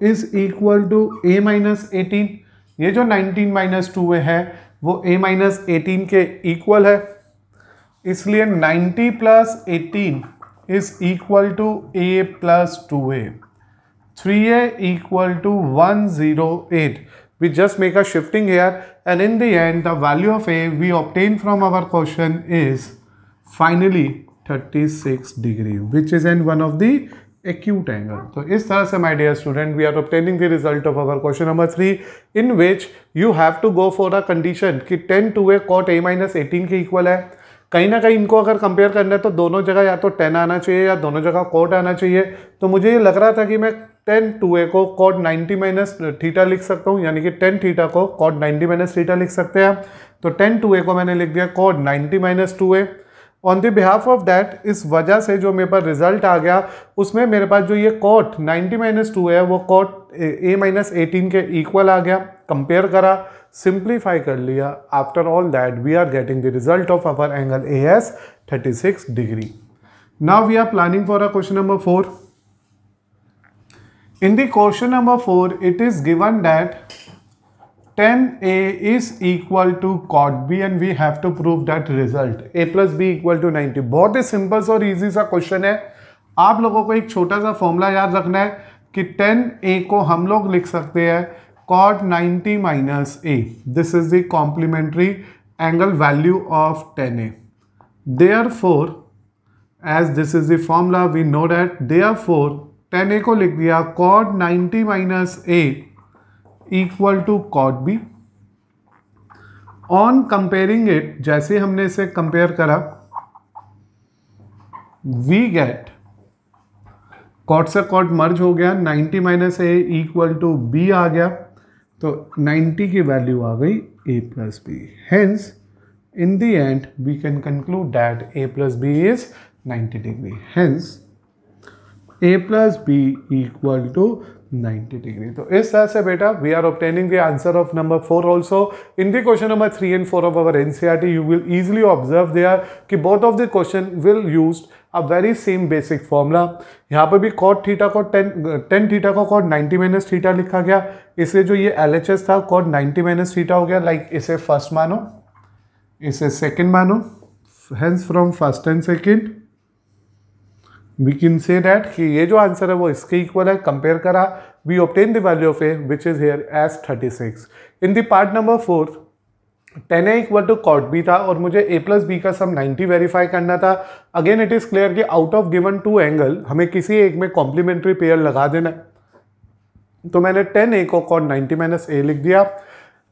S1: is equal to A minus eighteen ये जो नाइनटीन माइनस टू ए है वो ए माइनस एटीन के equal है इसलिए ninety plus eighteen is equal to A plus two A 3a equal to 108. We just make a shifting here and in the end the value of a we obtain from our question is finally 36 degree which is in one of the acute angle. So इस तरह से my dear student we are obtaining the result of our question number three in which you have to go for a condition कि 10 to a cot a minus 18 के equal है कहीं ना कहीं इनको अगर कंपेयर करना है तो दोनों जगह या तो टेन आना चाहिए या दोनों जगह कोट आना चाहिए तो मुझे ये लग रहा था कि मैं टेन टू ए को कॉड 90 माइनस थीटा लिख सकता हूँ यानी कि टेन थीटा को कॉड 90 माइनस थीटा लिख सकते हैं तो टेन टू ए को मैंने लिख दिया cot 90 minus two A on the behalf of that इस वजह से जो मेरे पास रिजल्ट आ गया उसमें मेरे पास जो ये कॉट 90 माइनस टू है वो कॉट ए माइनस एटीन के इक्वल आ गया कंपेयर करा सिंप्लीफाई कर लिया after all that we are getting the result of our angle A as thirty six degree now we are planning for a question number four In the question number 4, it is given that 10 A is equal to cot B and we have to prove that result. A plus B equal to 90. बहुत ही simple सा और easy सा question है आप लोगों को एक छोटा सा formula याद रखना है कि 10 A को हम लोग लिख सकते हैं cot 90 minus A. This is the complementary angle value of 10 A. Therefore, as this is the formula, we know that therefore tan A को लिख दिया cot ninety minus A equal to cot B on comparing it जैसे हमने इसे compare करा we get cot से cot merge हो गया 90 minus A equal to B आ गया तो 90 की वैल्यू आ गई A plus B hence in the end we can conclude that A plus B is 90 degree hence A plus B equal to 90 degree तो इस तरह से बेटा we are obtaining the answer of number four also in the question number three and four of our N you will easily observe they are कि both of the question will use a very same basic formula यहाँ पर भी cot theta को tan tan theta को cot 90 minus theta लिखा गया इसलिए जो ये एल एच एस था कॉट 90 माइनस थीटा हो गया लाइक like इसे फर्स्ट मानो इसे सेकेंड मानो hence from first and second we can say that कि ये जो आंसर है वो इसके इक्वल है कंपेयर करा we obtain the value of A which is here as thirty six in the part number fourth tan A equal to cot B था और मुझे ए प्लस बी का सम 90 वेरीफाई करना था अगेन इट इज़ क्लियर कि out of given two angle हमें किसी एक में कॉम्प्लीमेंट्री पेयर लगा देना तो मैंने टेन ए को कॉट नाइन्टी माइनस ए लिख दिया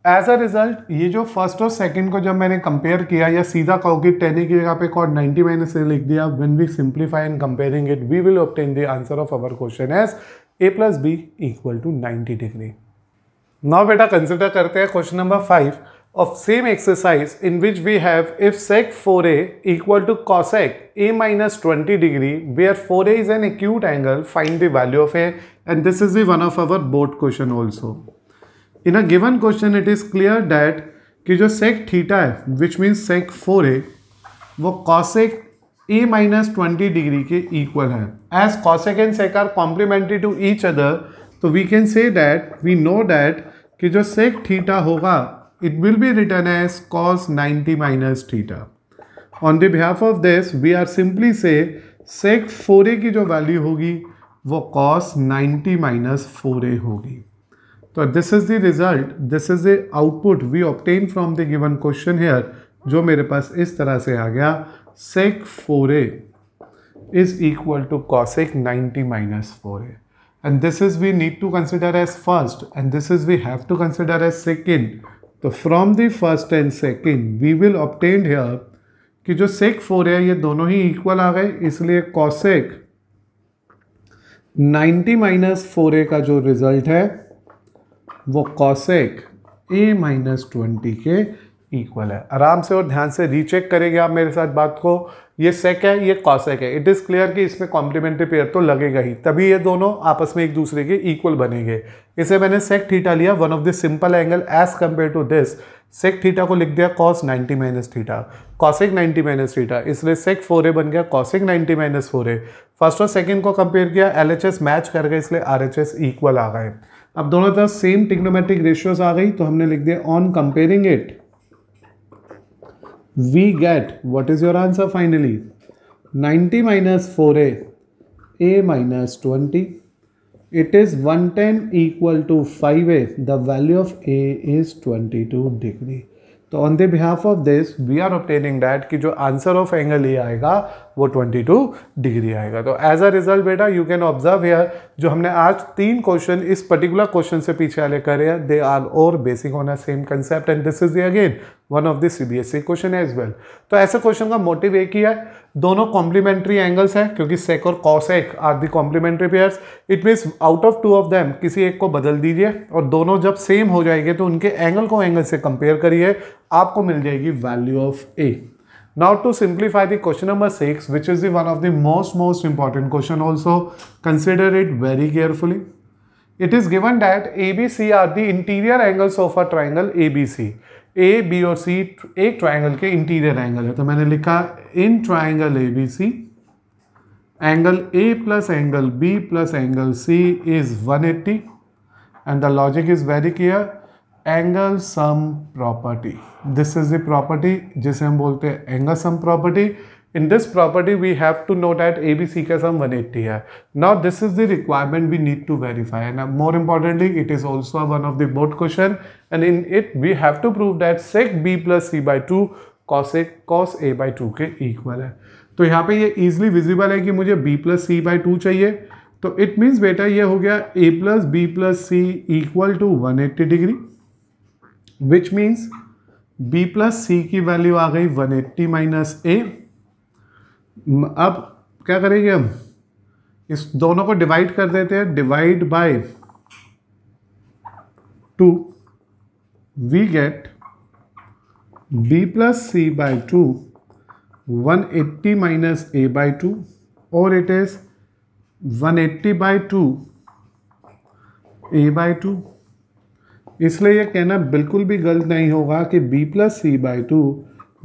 S1: एज अ रिजल्ट ये जो फर्स्ट और सेकेंड को जब मैंने कंपेयर किया या सीधा कहो कि टेन की जगह पे कॉड 90 माइनस ए लिख दिया when we simplify and comparing it we will obtain the answer of our question as A plus B equal to ninety degree now बेटा कंसिडर करते हैं question number five of same exercise in which we have if sec four A equal to cosec A minus twenty degree where four A is an acute angle find the value of A and this is one of our board question also in a given question it is clear that कि जो sec theta है which means sec four A वो cosec A minus twenty degree के equal है as cosec and sec are complementary to each other तो we can say that we know that कि जो sec theta होगा it will be return as cos ninety minus theta on the behalf of this we are simply say sec four A की जो value होगी वो cos ninety minus four A होगी तो this is the result this is the output we obtain from the given question here जो मेरे पास इस तरह से आ गया sec four A is equal to cosec ninety minus four A and this is we need to consider as first and this is we have to consider as second तो from the first and second we will obtain here कि जो sec four है ये दोनों ही equal आ गए इसलिए cosec 90 minus four ए का जो रिजल्ट है वो कॉसेक ए माइनस ट्वेंटी के इक्वल है आराम से और ध्यान से रीचेक करेंगे आप मेरे साथ बात को ये सेक है ये कॉसेक है इट इज़ क्लियर कि इसमें कॉम्प्लीमेंट्री पेयर तो लगेगा ही तभी ये दोनों आपस में एक दूसरे के इक्वल बनेंगे इसे मैंने सेक थीटा लिया one of the simple angle as compare to this sec theta को लिख दिया cos 90 minus theta cosec 90 minus theta इसलिए सेक फोर ए बन गया cosec 90 minus four A first और सेकेंड को कंपेयर किया एल मैच कर गए इसलिए आर इक्वल आ गए अब दोनों तरफ सेम टिक्नोमेट्रिक रेशियोज आ गई तो हमने लिख दिया on comparing it we get what is your answer finally 90 four A A minus twenty it is 110 two five A the value of A is 22 degree तो on the behalf of this we are obtaining that कि जो answer of angle ये आएगा वो 22 degree आएगा तो as a result बेटा you can observe here जो हमने आज तीन क्वेश्चन इस पर्टिकुलर क्वेश्चन से पीछे वाले करे हैं दे आर और basic on a same concept and this is again one of the CBSE question as well तो ऐसे क्वेश्चन का मोटिव एक ही है दोनों कॉम्प्लीमेंट्री एंगल्स हैं क्योंकि सेक और cosec are the complementary pairs it means out of two of them किसी एक को बदल दीजिए और दोनों जब सेम हो जाएंगे तो उनके एंगल को एंगल से कंपेयर करिए आपको मिल जाएगी value of A Now to simplify the question number 6 which is the one of the most most important question also consider it very carefully. It is given that ABC are the interior angles of a triangle ABC. a b or c एक triangle के interior angle है तो मैंने लिखा in triangle abc angle a plus angle b plus angle c is 180 and the logic is very clear angle sum property this is the property जिसे हम बोलते हैं angle sum property in this property we have to know that A B C का sum one eighty है now this is the requirement we need to verify and more importantly it is also one of the board question and in it we have to prove that sec B plus C by two cos A cos A by two के equal है तो यहाँ पे ये easily visible है कि मुझे B plus C by two चाहिए तो इट मीन्स बेटा ये हो गया A plus B plus C equal to one eighty degree which means B plus C की वैल्यू आ गई 180 एट्टी माइनस ए अब क्या करेंगे हम इस दोनों को डिवाइड कर देते हैं divide by two we get B plus C by two one eighty minus A by two और it is one eighty by two A by two इसलिए ये कहना बिल्कुल भी गलत नहीं होगा कि B plus C by two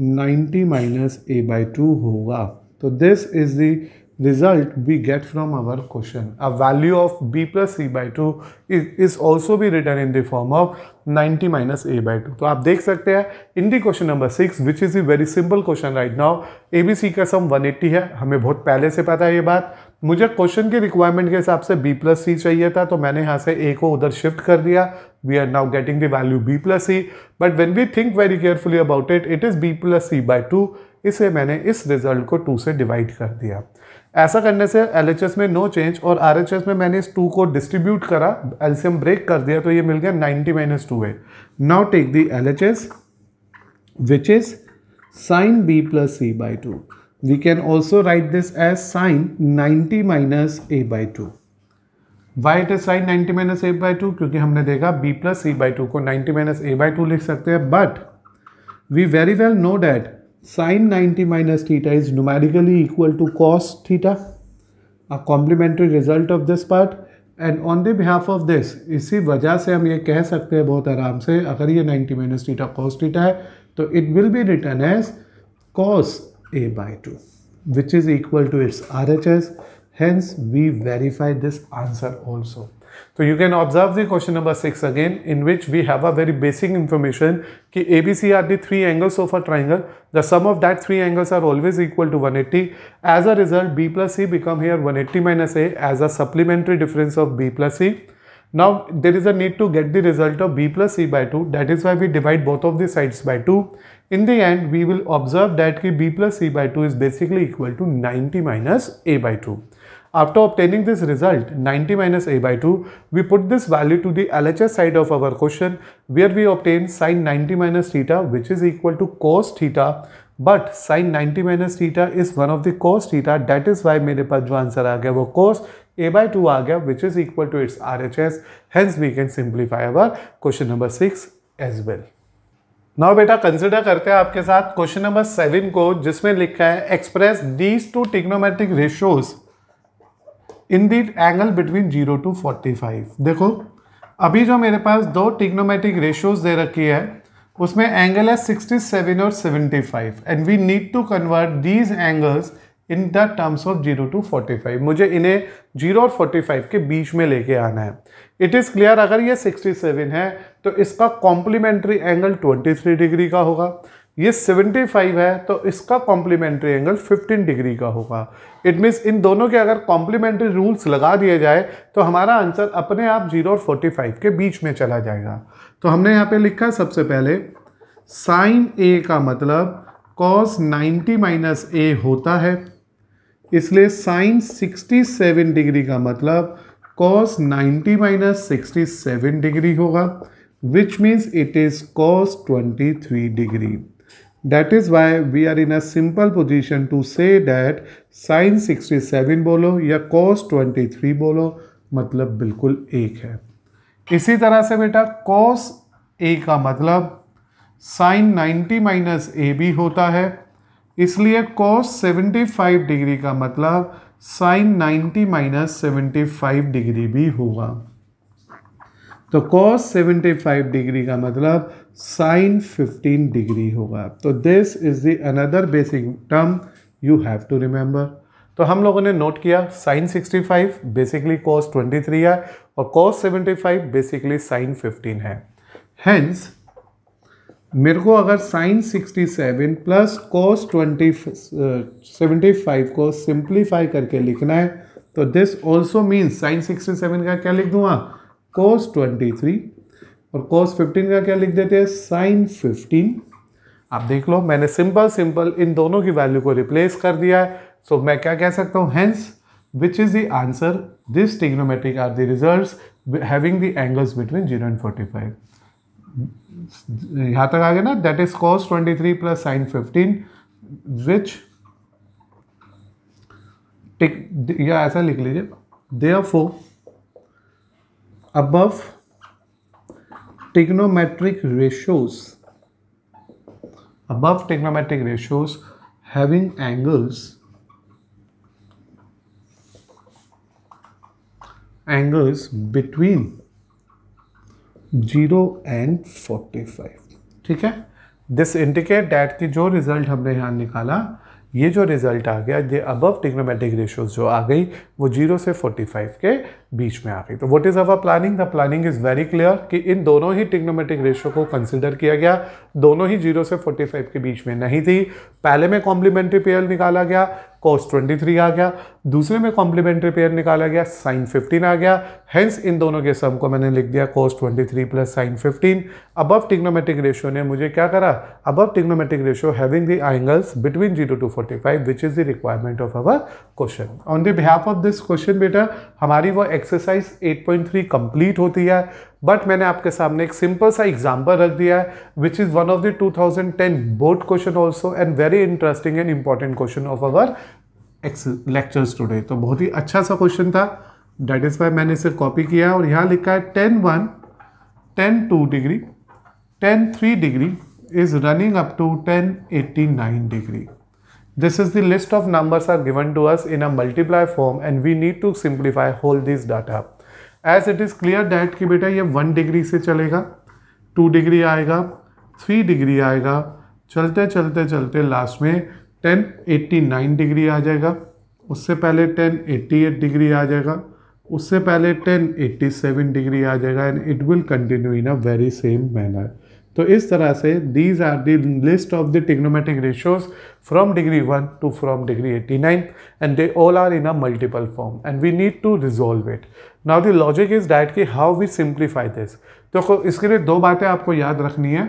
S1: ninety minus A by two होगा तो this is the result we get from our question a value of B plus C by two is also भी return in the form of ninety minus A by two तो आप देख सकते हैं in the question number six which is a very simple question right now A B C का sum one eighty है हमें बहुत पहले से पता है ये बात मुझे क्वेश्चन की रिक्वायरमेंट के हिसाब से बी प्लस सी चाहिए था तो मैंने यहाँ से ए को उधर शिफ्ट कर दिया we are now getting the value B plus C but when we think very carefully about it it is B plus C by two इसे मैंने इस रिजल्ट को टू से डिवाइड कर दिया ऐसा करने से एल में नो चेंज और आर में मैंने इस टू को डिस्ट्रीब्यूट करा एल्सियम ब्रेक कर दिया तो ये मिल गया नाइन्टी माइनस टू है now take the L H S which is sine B plus C by two we can also write this as sine ninety minus A by two why it is sine ninety minus A by two क्योंकि हमने देखा B plus C by two को ninety minus A by two लिख सकते हैं but we very well know that sine ninety minus theta is numerically equal to cos theta a complementary result of this part and on the behalf of this इसी वजह से हम ये कह सकते हैं बहुत आराम से अगर ये ninety minus theta cos theta है तो it will be return as cos A by 2 which is equal to its RHS. Hence, we verify this answer also. So you can observe the question number 6 again in which we have a very basic information कि ABC are the three angles of a triangle. The sum of that three angles are always equal to 180. As a result, B plus C become here 180 minus A as a supplementary difference of B plus C. Now there is a need to get the result of b plus c by 2 that is why we divide both of the sides by 2. In the end we will observe that b plus c by 2 is basically equal to 90 minus a by 2. After obtaining this result 90 minus a by 2 we put this value to the LHS side of our question where we obtain sine 90 minus theta which is equal to cos theta but sine 90 minus theta is one of the cos theta that is why my answer जो answer आ गया cos a by 2 आ गया which is equal to its R H S hence we can simplify our question number six as well now बेटा consider करते हैं आपके साथ क्वेश्चन नंबर सेवन को जिसमें लिखा है express these two trigonometric ratios in the angle between zero to forty five देखो अभी जो मेरे पास दो टिग्नोमेट्रिक रेशोज दे रखी है उसमें एंगल है सिक्सटी सेवन और seventy five and we need to convert these angles in the terms of zero to forty five मुझे इन्हें जीरो और फोर्टी फाइव के बीच में लेके आना है इट इज़ क्लियर अगर ये सिक्सटी सेवन है तो इसका complementary angle twenty three degree का होगा ये सेवेंटी फाइव है तो इसका कॉम्प्लीमेंट्री एंगल फिफ्टीन डिग्री का होगा इट मीन्स इन दोनों के अगर कॉम्प्लीमेंट्री रूल्स लगा दिए जाए तो हमारा आंसर अपने आप जीरो और फोर्टी फाइव के बीच में चला जाएगा तो हमने यहाँ पे लिखा सबसे पहले साइन ए का मतलब कॉस नाइन्टी माइनस ए होता है इसलिए साइन 67 डिग्री का मतलब कॉस 90 माइनस सिक्सटी डिग्री होगा which means it is cos 23 degree that is why we are in a simple position to say that sine 67 बोलो या कॉस 23 बोलो मतलब बिल्कुल एक है इसी तरह से बेटा कॉस ए का मतलब साइन 90 माइनस ए भी होता है इसलिए cos 75 डिग्री का मतलब साइन 90 माइनस सेवेंटी डिग्री भी होगा तो cos 75 डिग्री का मतलब साइन 15 डिग्री होगा तो this is the another basic term you have to remember तो हम लोगों ने नोट किया साइन 65 बेसिकली cos 23 है और cos 75 बेसिकली साइन 15 है हैंस मेरे को अगर sine 67 plus cos seventy five को सिंप्लीफाई करके लिखना है तो दिस ऑल्सो मीन्स साइन 67 का क्या लिख दूंगा कोस 23 और कोस 15 का क्या लिख देते हैं साइन 15 आप देख लो मैंने सिंपल सिंपल इन दोनों की वैल्यू को रिप्लेस कर दिया है सो so, मैं क्या कह सकता हूँ hence is is answer this trigonometric are the the having the angles between zero and forty five यहाँ तक आ गया ना that is cos 23 three plus sine fifteen which टिक या ऐसा लिख लीजिए the above trigonometric ratios above trigonometric ratios having angles angles between zero and forty five ठीक है दिस इंडिकेट डैट कि जो रिज़ल्ट हमने यहाँ निकाला ये जो रिज़ल्ट आ गया ये अबव टिग्नोमेटिक रेशोज जो आ गई वो जीरो से फोर्टी फाइव के बीच में आ गई तो what is our planning the planning is very clear कि इन दोनों ही टिग्नोमेटिक रेशियो को कंसिडर किया गया दोनों ही जीरो से 45 के बीच में नहीं थी पहले में कॉम्प्लीमेंट्री पेयर निकाला गया कॉस 23 आ गया दूसरे में कॉम्प्लीमेंट्री पेयर निकाला गया साइन 15 आ गया हैंस इन दोनों के सम को मैंने लिख दिया cos 23 plus sine fifteen above trigonometric ratio ने मुझे क्या करा above trigonometric ratio having the angles between zero to forty five which is the requirement of our question on the behalf of this question बेटा हमारी वो exercise 8.3 complete होती है but मैंने आपके सामने एक सिंपल सा एग्जांपल रख दिया है which is one of the 2010 board question also and very interesting and important question of our lectures today तो बहुत ही अच्छा सा क्वेश्चन था डेट इज़ वाई मैंने इसे कॉपी किया और यहाँ लिखा है tan one tan two degree tan three degree is running up to tan eighty nine degree This is the list of numbers are given to us in a multiply form and we need to simplify whole this data. As it is clear that कि बेटा ये one degree से चलेगा two degree आएगा three degree आएगा चलते चलते चलते लास्ट में टेन एट्टी नाइन डिग्री आ जाएगा उससे पहले टेन एट्टी एट डिग्री आ जाएगा उससे पहले टेन एट्टी सेवन डिग्री आ जाएगा and it will continue in a very same manner तो इस तरह से these are the list of the trigonometric ratios from degree one to from degree nine and they all are in a multiple form and we need to resolve it now the logic is that कि how we simplify this तो इसके लिए दो बातें आपको याद रखनी है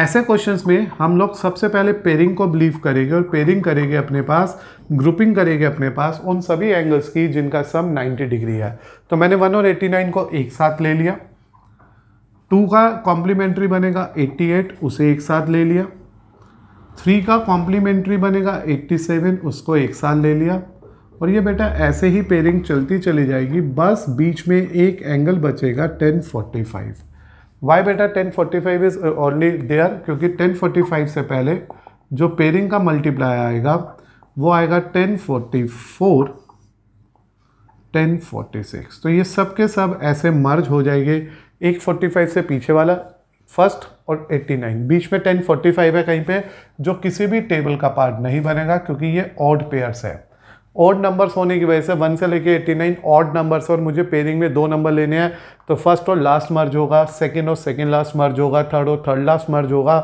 S1: ऐसे क्वेश्चंस में हम लोग सबसे पहले पेयरिंग को बिलीव करेंगे और पेयरिंग करेंगे अपने पास ग्रुपिंग करेंगे अपने पास उन सभी एंगल्स की जिनका सम 90 डिग्री है तो मैंने 1 और 89 को एक साथ ले लिया टू का कॉम्प्लीमेंट्री बनेगा 88 उसे एक साथ ले लिया थ्री का कॉम्प्लीमेंट्री बनेगा 87 उसको एक साथ ले लिया और ये बेटा ऐसे ही पेयरिंग चलती चली जाएगी बस बीच में एक एंगल बचेगा 1045 वाई बेटा 1045 इज़ ऑनली देयर क्योंकि 1045 से पहले जो पेयरिंग का मल्टीप्लाई आएगा वो आएगा 1044 1046 तो ये सब के सब ऐसे मर्ज हो जाएंगे 145 से पीछे वाला फर्स्ट और 89 बीच में 1045 है कहीं पे जो किसी भी टेबल का पार्ट नहीं बनेगा क्योंकि ये ऑड पेयर्स है ऑड नंबर्स होने की वजह से वन से लेके 89 ऑड नंबर्स और मुझे पेयरिंग में दो नंबर लेने हैं तो फर्स्ट और लास्ट मर्ज होगा सेकेंड और सेकेंड लास्ट मर्ज होगा थर्ड और थर्ड लास्ट मर्ज होगा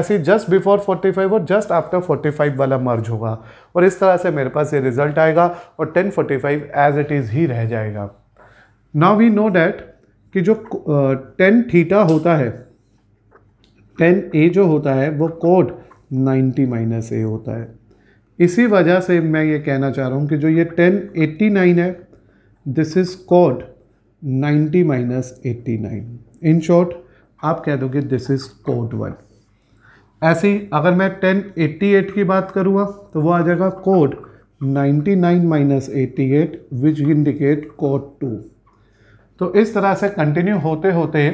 S1: ऐसे जस्ट बिफोर 45 और जस्ट आफ्टर 45 वाला मर्ज होगा और इस तरह से मेरे पास ये रिजल्ट आएगा और 1045 एज इट इज़ ही रह जाएगा नाउ वी नो डैट कि जो टेन थीटा होता है टेन ए जो होता है वो कोड नाइन्टी माइनस ए होता है इसी वजह से मैं ये कहना चाह रहा हूँ कि जो ये 1089 है this is cot 90 minus eighty in short आप कह दोगे दिस इज़ कोड वन ऐसे ही अगर मैं 1088 की बात करूँगा तो वो आ जाएगा cot 99 nine minus eighty eight which indicate cot two तो इस तरह से कंटिन्यू होते होते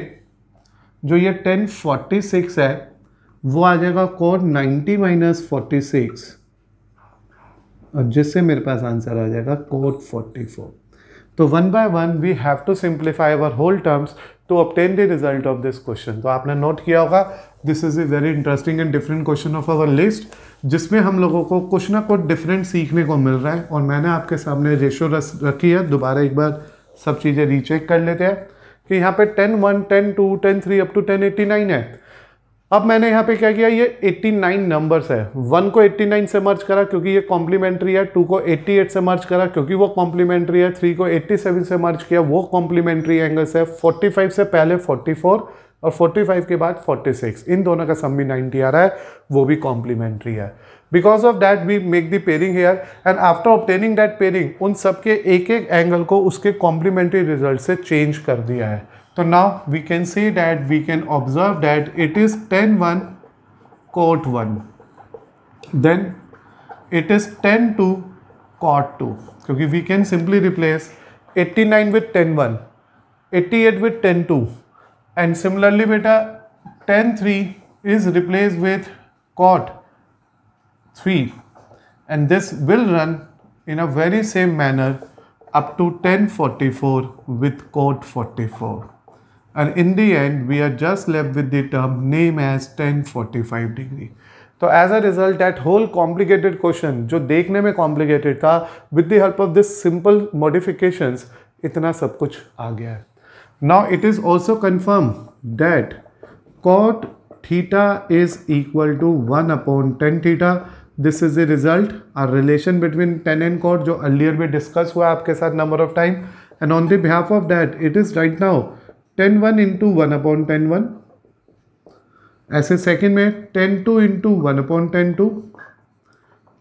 S1: जो ये 1046 है वो आ जाएगा कोड 90 माइनस फोर्टी सिक्स और जिससे मेरे पास आंसर आ जाएगा कोट 44 तो one by one we have to simplify our whole terms to obtain the result of this question तो आपने नोट किया होगा this is a very interesting and different question of our list जिसमें हम लोगों को कुछ ना कुछ डिफरेंट सीखने को मिल रहा है और मैंने आपके सामने रेशो रस रखी है दोबारा एक बार सब चीज़ें रीचेक कर लेते हैं कि यहाँ पे tan one tan two tan three up to tan eighty nine है अब मैंने यहाँ पे क्या किया ये 89 नंबर्स है वन को 89 से मर्ज करा क्योंकि ये कॉम्प्लीमेंट्री है टू को 88 से मर्ज करा क्योंकि वो कॉम्प्लीमेंट्री है थ्री को 87 से मर्ज किया वो कॉम्प्लीमेंट्री एंगल्स है 45 से पहले 44 और 45 के बाद 46 इन दोनों का सम भी 90 आ रहा है वो भी कॉम्प्लीमेंट्री है because of that we make the pairing here and after obtaining that pairing उन सबके एक एक एंगल को उसके कॉम्प्लीमेंट्री रिजल्ट से चेंज कर दिया है So now we can say that we can observe that it is 10 1 court 1 then it is 10 2 court 2 because we can simply replace 89 with 10 1 88 with 10 2 and similarly beta 10 3 is replaced with court 3 and this will run in a very same manner up to 1044 with code 44 and in the end we are just left with the term name as 1045 degree so as a result that whole complicated question jo dekhne mein complicated tha with the help of this simple modifications itna sab kuch aa gaya now it is also confirmed that cot theta is equal to 1 upon 10 theta this is a result our relation between tan and cot jo earlier we discussed hua aapke sath number of time and on the behalf of that it is right now tan one into one upon tan one ऐसे second में tan two into one upon tan two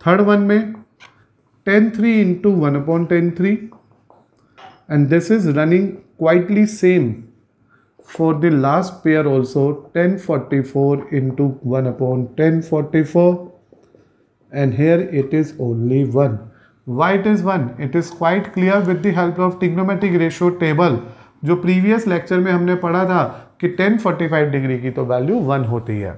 S1: third one में tan three into one upon tan three and this is running quietly same for the last pair also tan forty four into one upon tan forty four and here it is only one why it is one it is quite clear with the help of trigonometric ratio table जो previous lecture में हमने पढ़ा था कि 1045 degree की तो value one होती है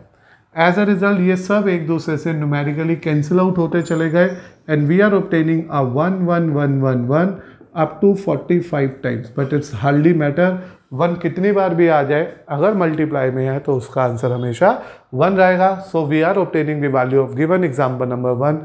S1: एज अ रिजल्ट ये सब एक दूसरे से न्यूमेरिकली कैंसिल आउट होते चले गए and we are obtaining a one one one one one up to forty five times but it's hardly matter one कितनी बार भी आ जाए अगर मल्टीप्लाई में है तो उसका आंसर हमेशा वन रहेगा so we are obtaining the value of given example number one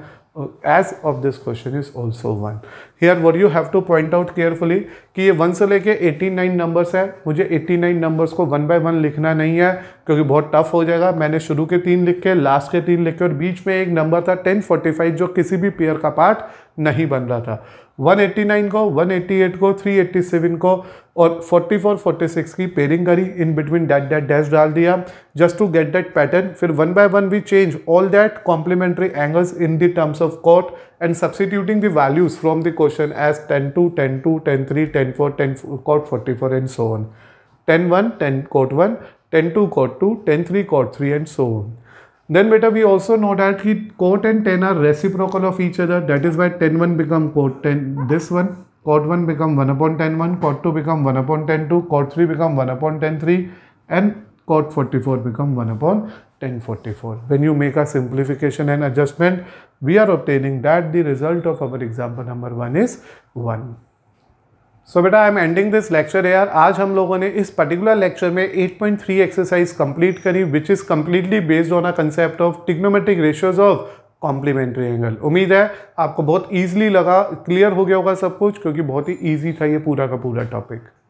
S1: as of this question is also one here where you have to point out carefully कि ये वन से लेके 89 नंबर्स है मुझे एट्टी नाइन नंबर्स को one by one लिखना नहीं है क्योंकि बहुत टफ हो जाएगा मैंने शुरू के तीन लिखे लास्ट के तीन लिखे और बीच में एक नंबर था फोर्टी फाइव जो किसी भी पेयर का पार्ट नहीं बन रहा था वन एट्टी नाइन को वन एट्टी एट को थ्री एट्टी सेवन को और 44 46 की पेयरिंग करी in between that that dash डाल दिया just to get that pattern फिर one by one we change all that complementary angles in the terms of cot and substituting the values from the question as tan two tan two tan three tan four tan cot forty four and so on tan one tan cot one tan two cot two tan three cot three and so on then beta we also know that cot and tan are reciprocal of of each other that is why 10 1 become cot 10 this chord 1 become 1 upon tan 1, chord 2 become 1 upon tan 2, chord 3 become 1 upon tan 3 and chord 44 become 1 upon 1044. When you make a simplification and adjustment, we are obtaining that the result of our example number 1 is 1. So बेटा I am ending this lecture here आज हम लोगों ने इस particular lecture में 8.3 exercise complete करी which is completely based on a concept of trigonometric ratios of complementary angle उम्मीद है आपको बहुत ईजिली लगा क्लियर हो गया होगा सब कुछ क्योंकि बहुत ही ईजी था ये पूरा का पूरा टॉपिक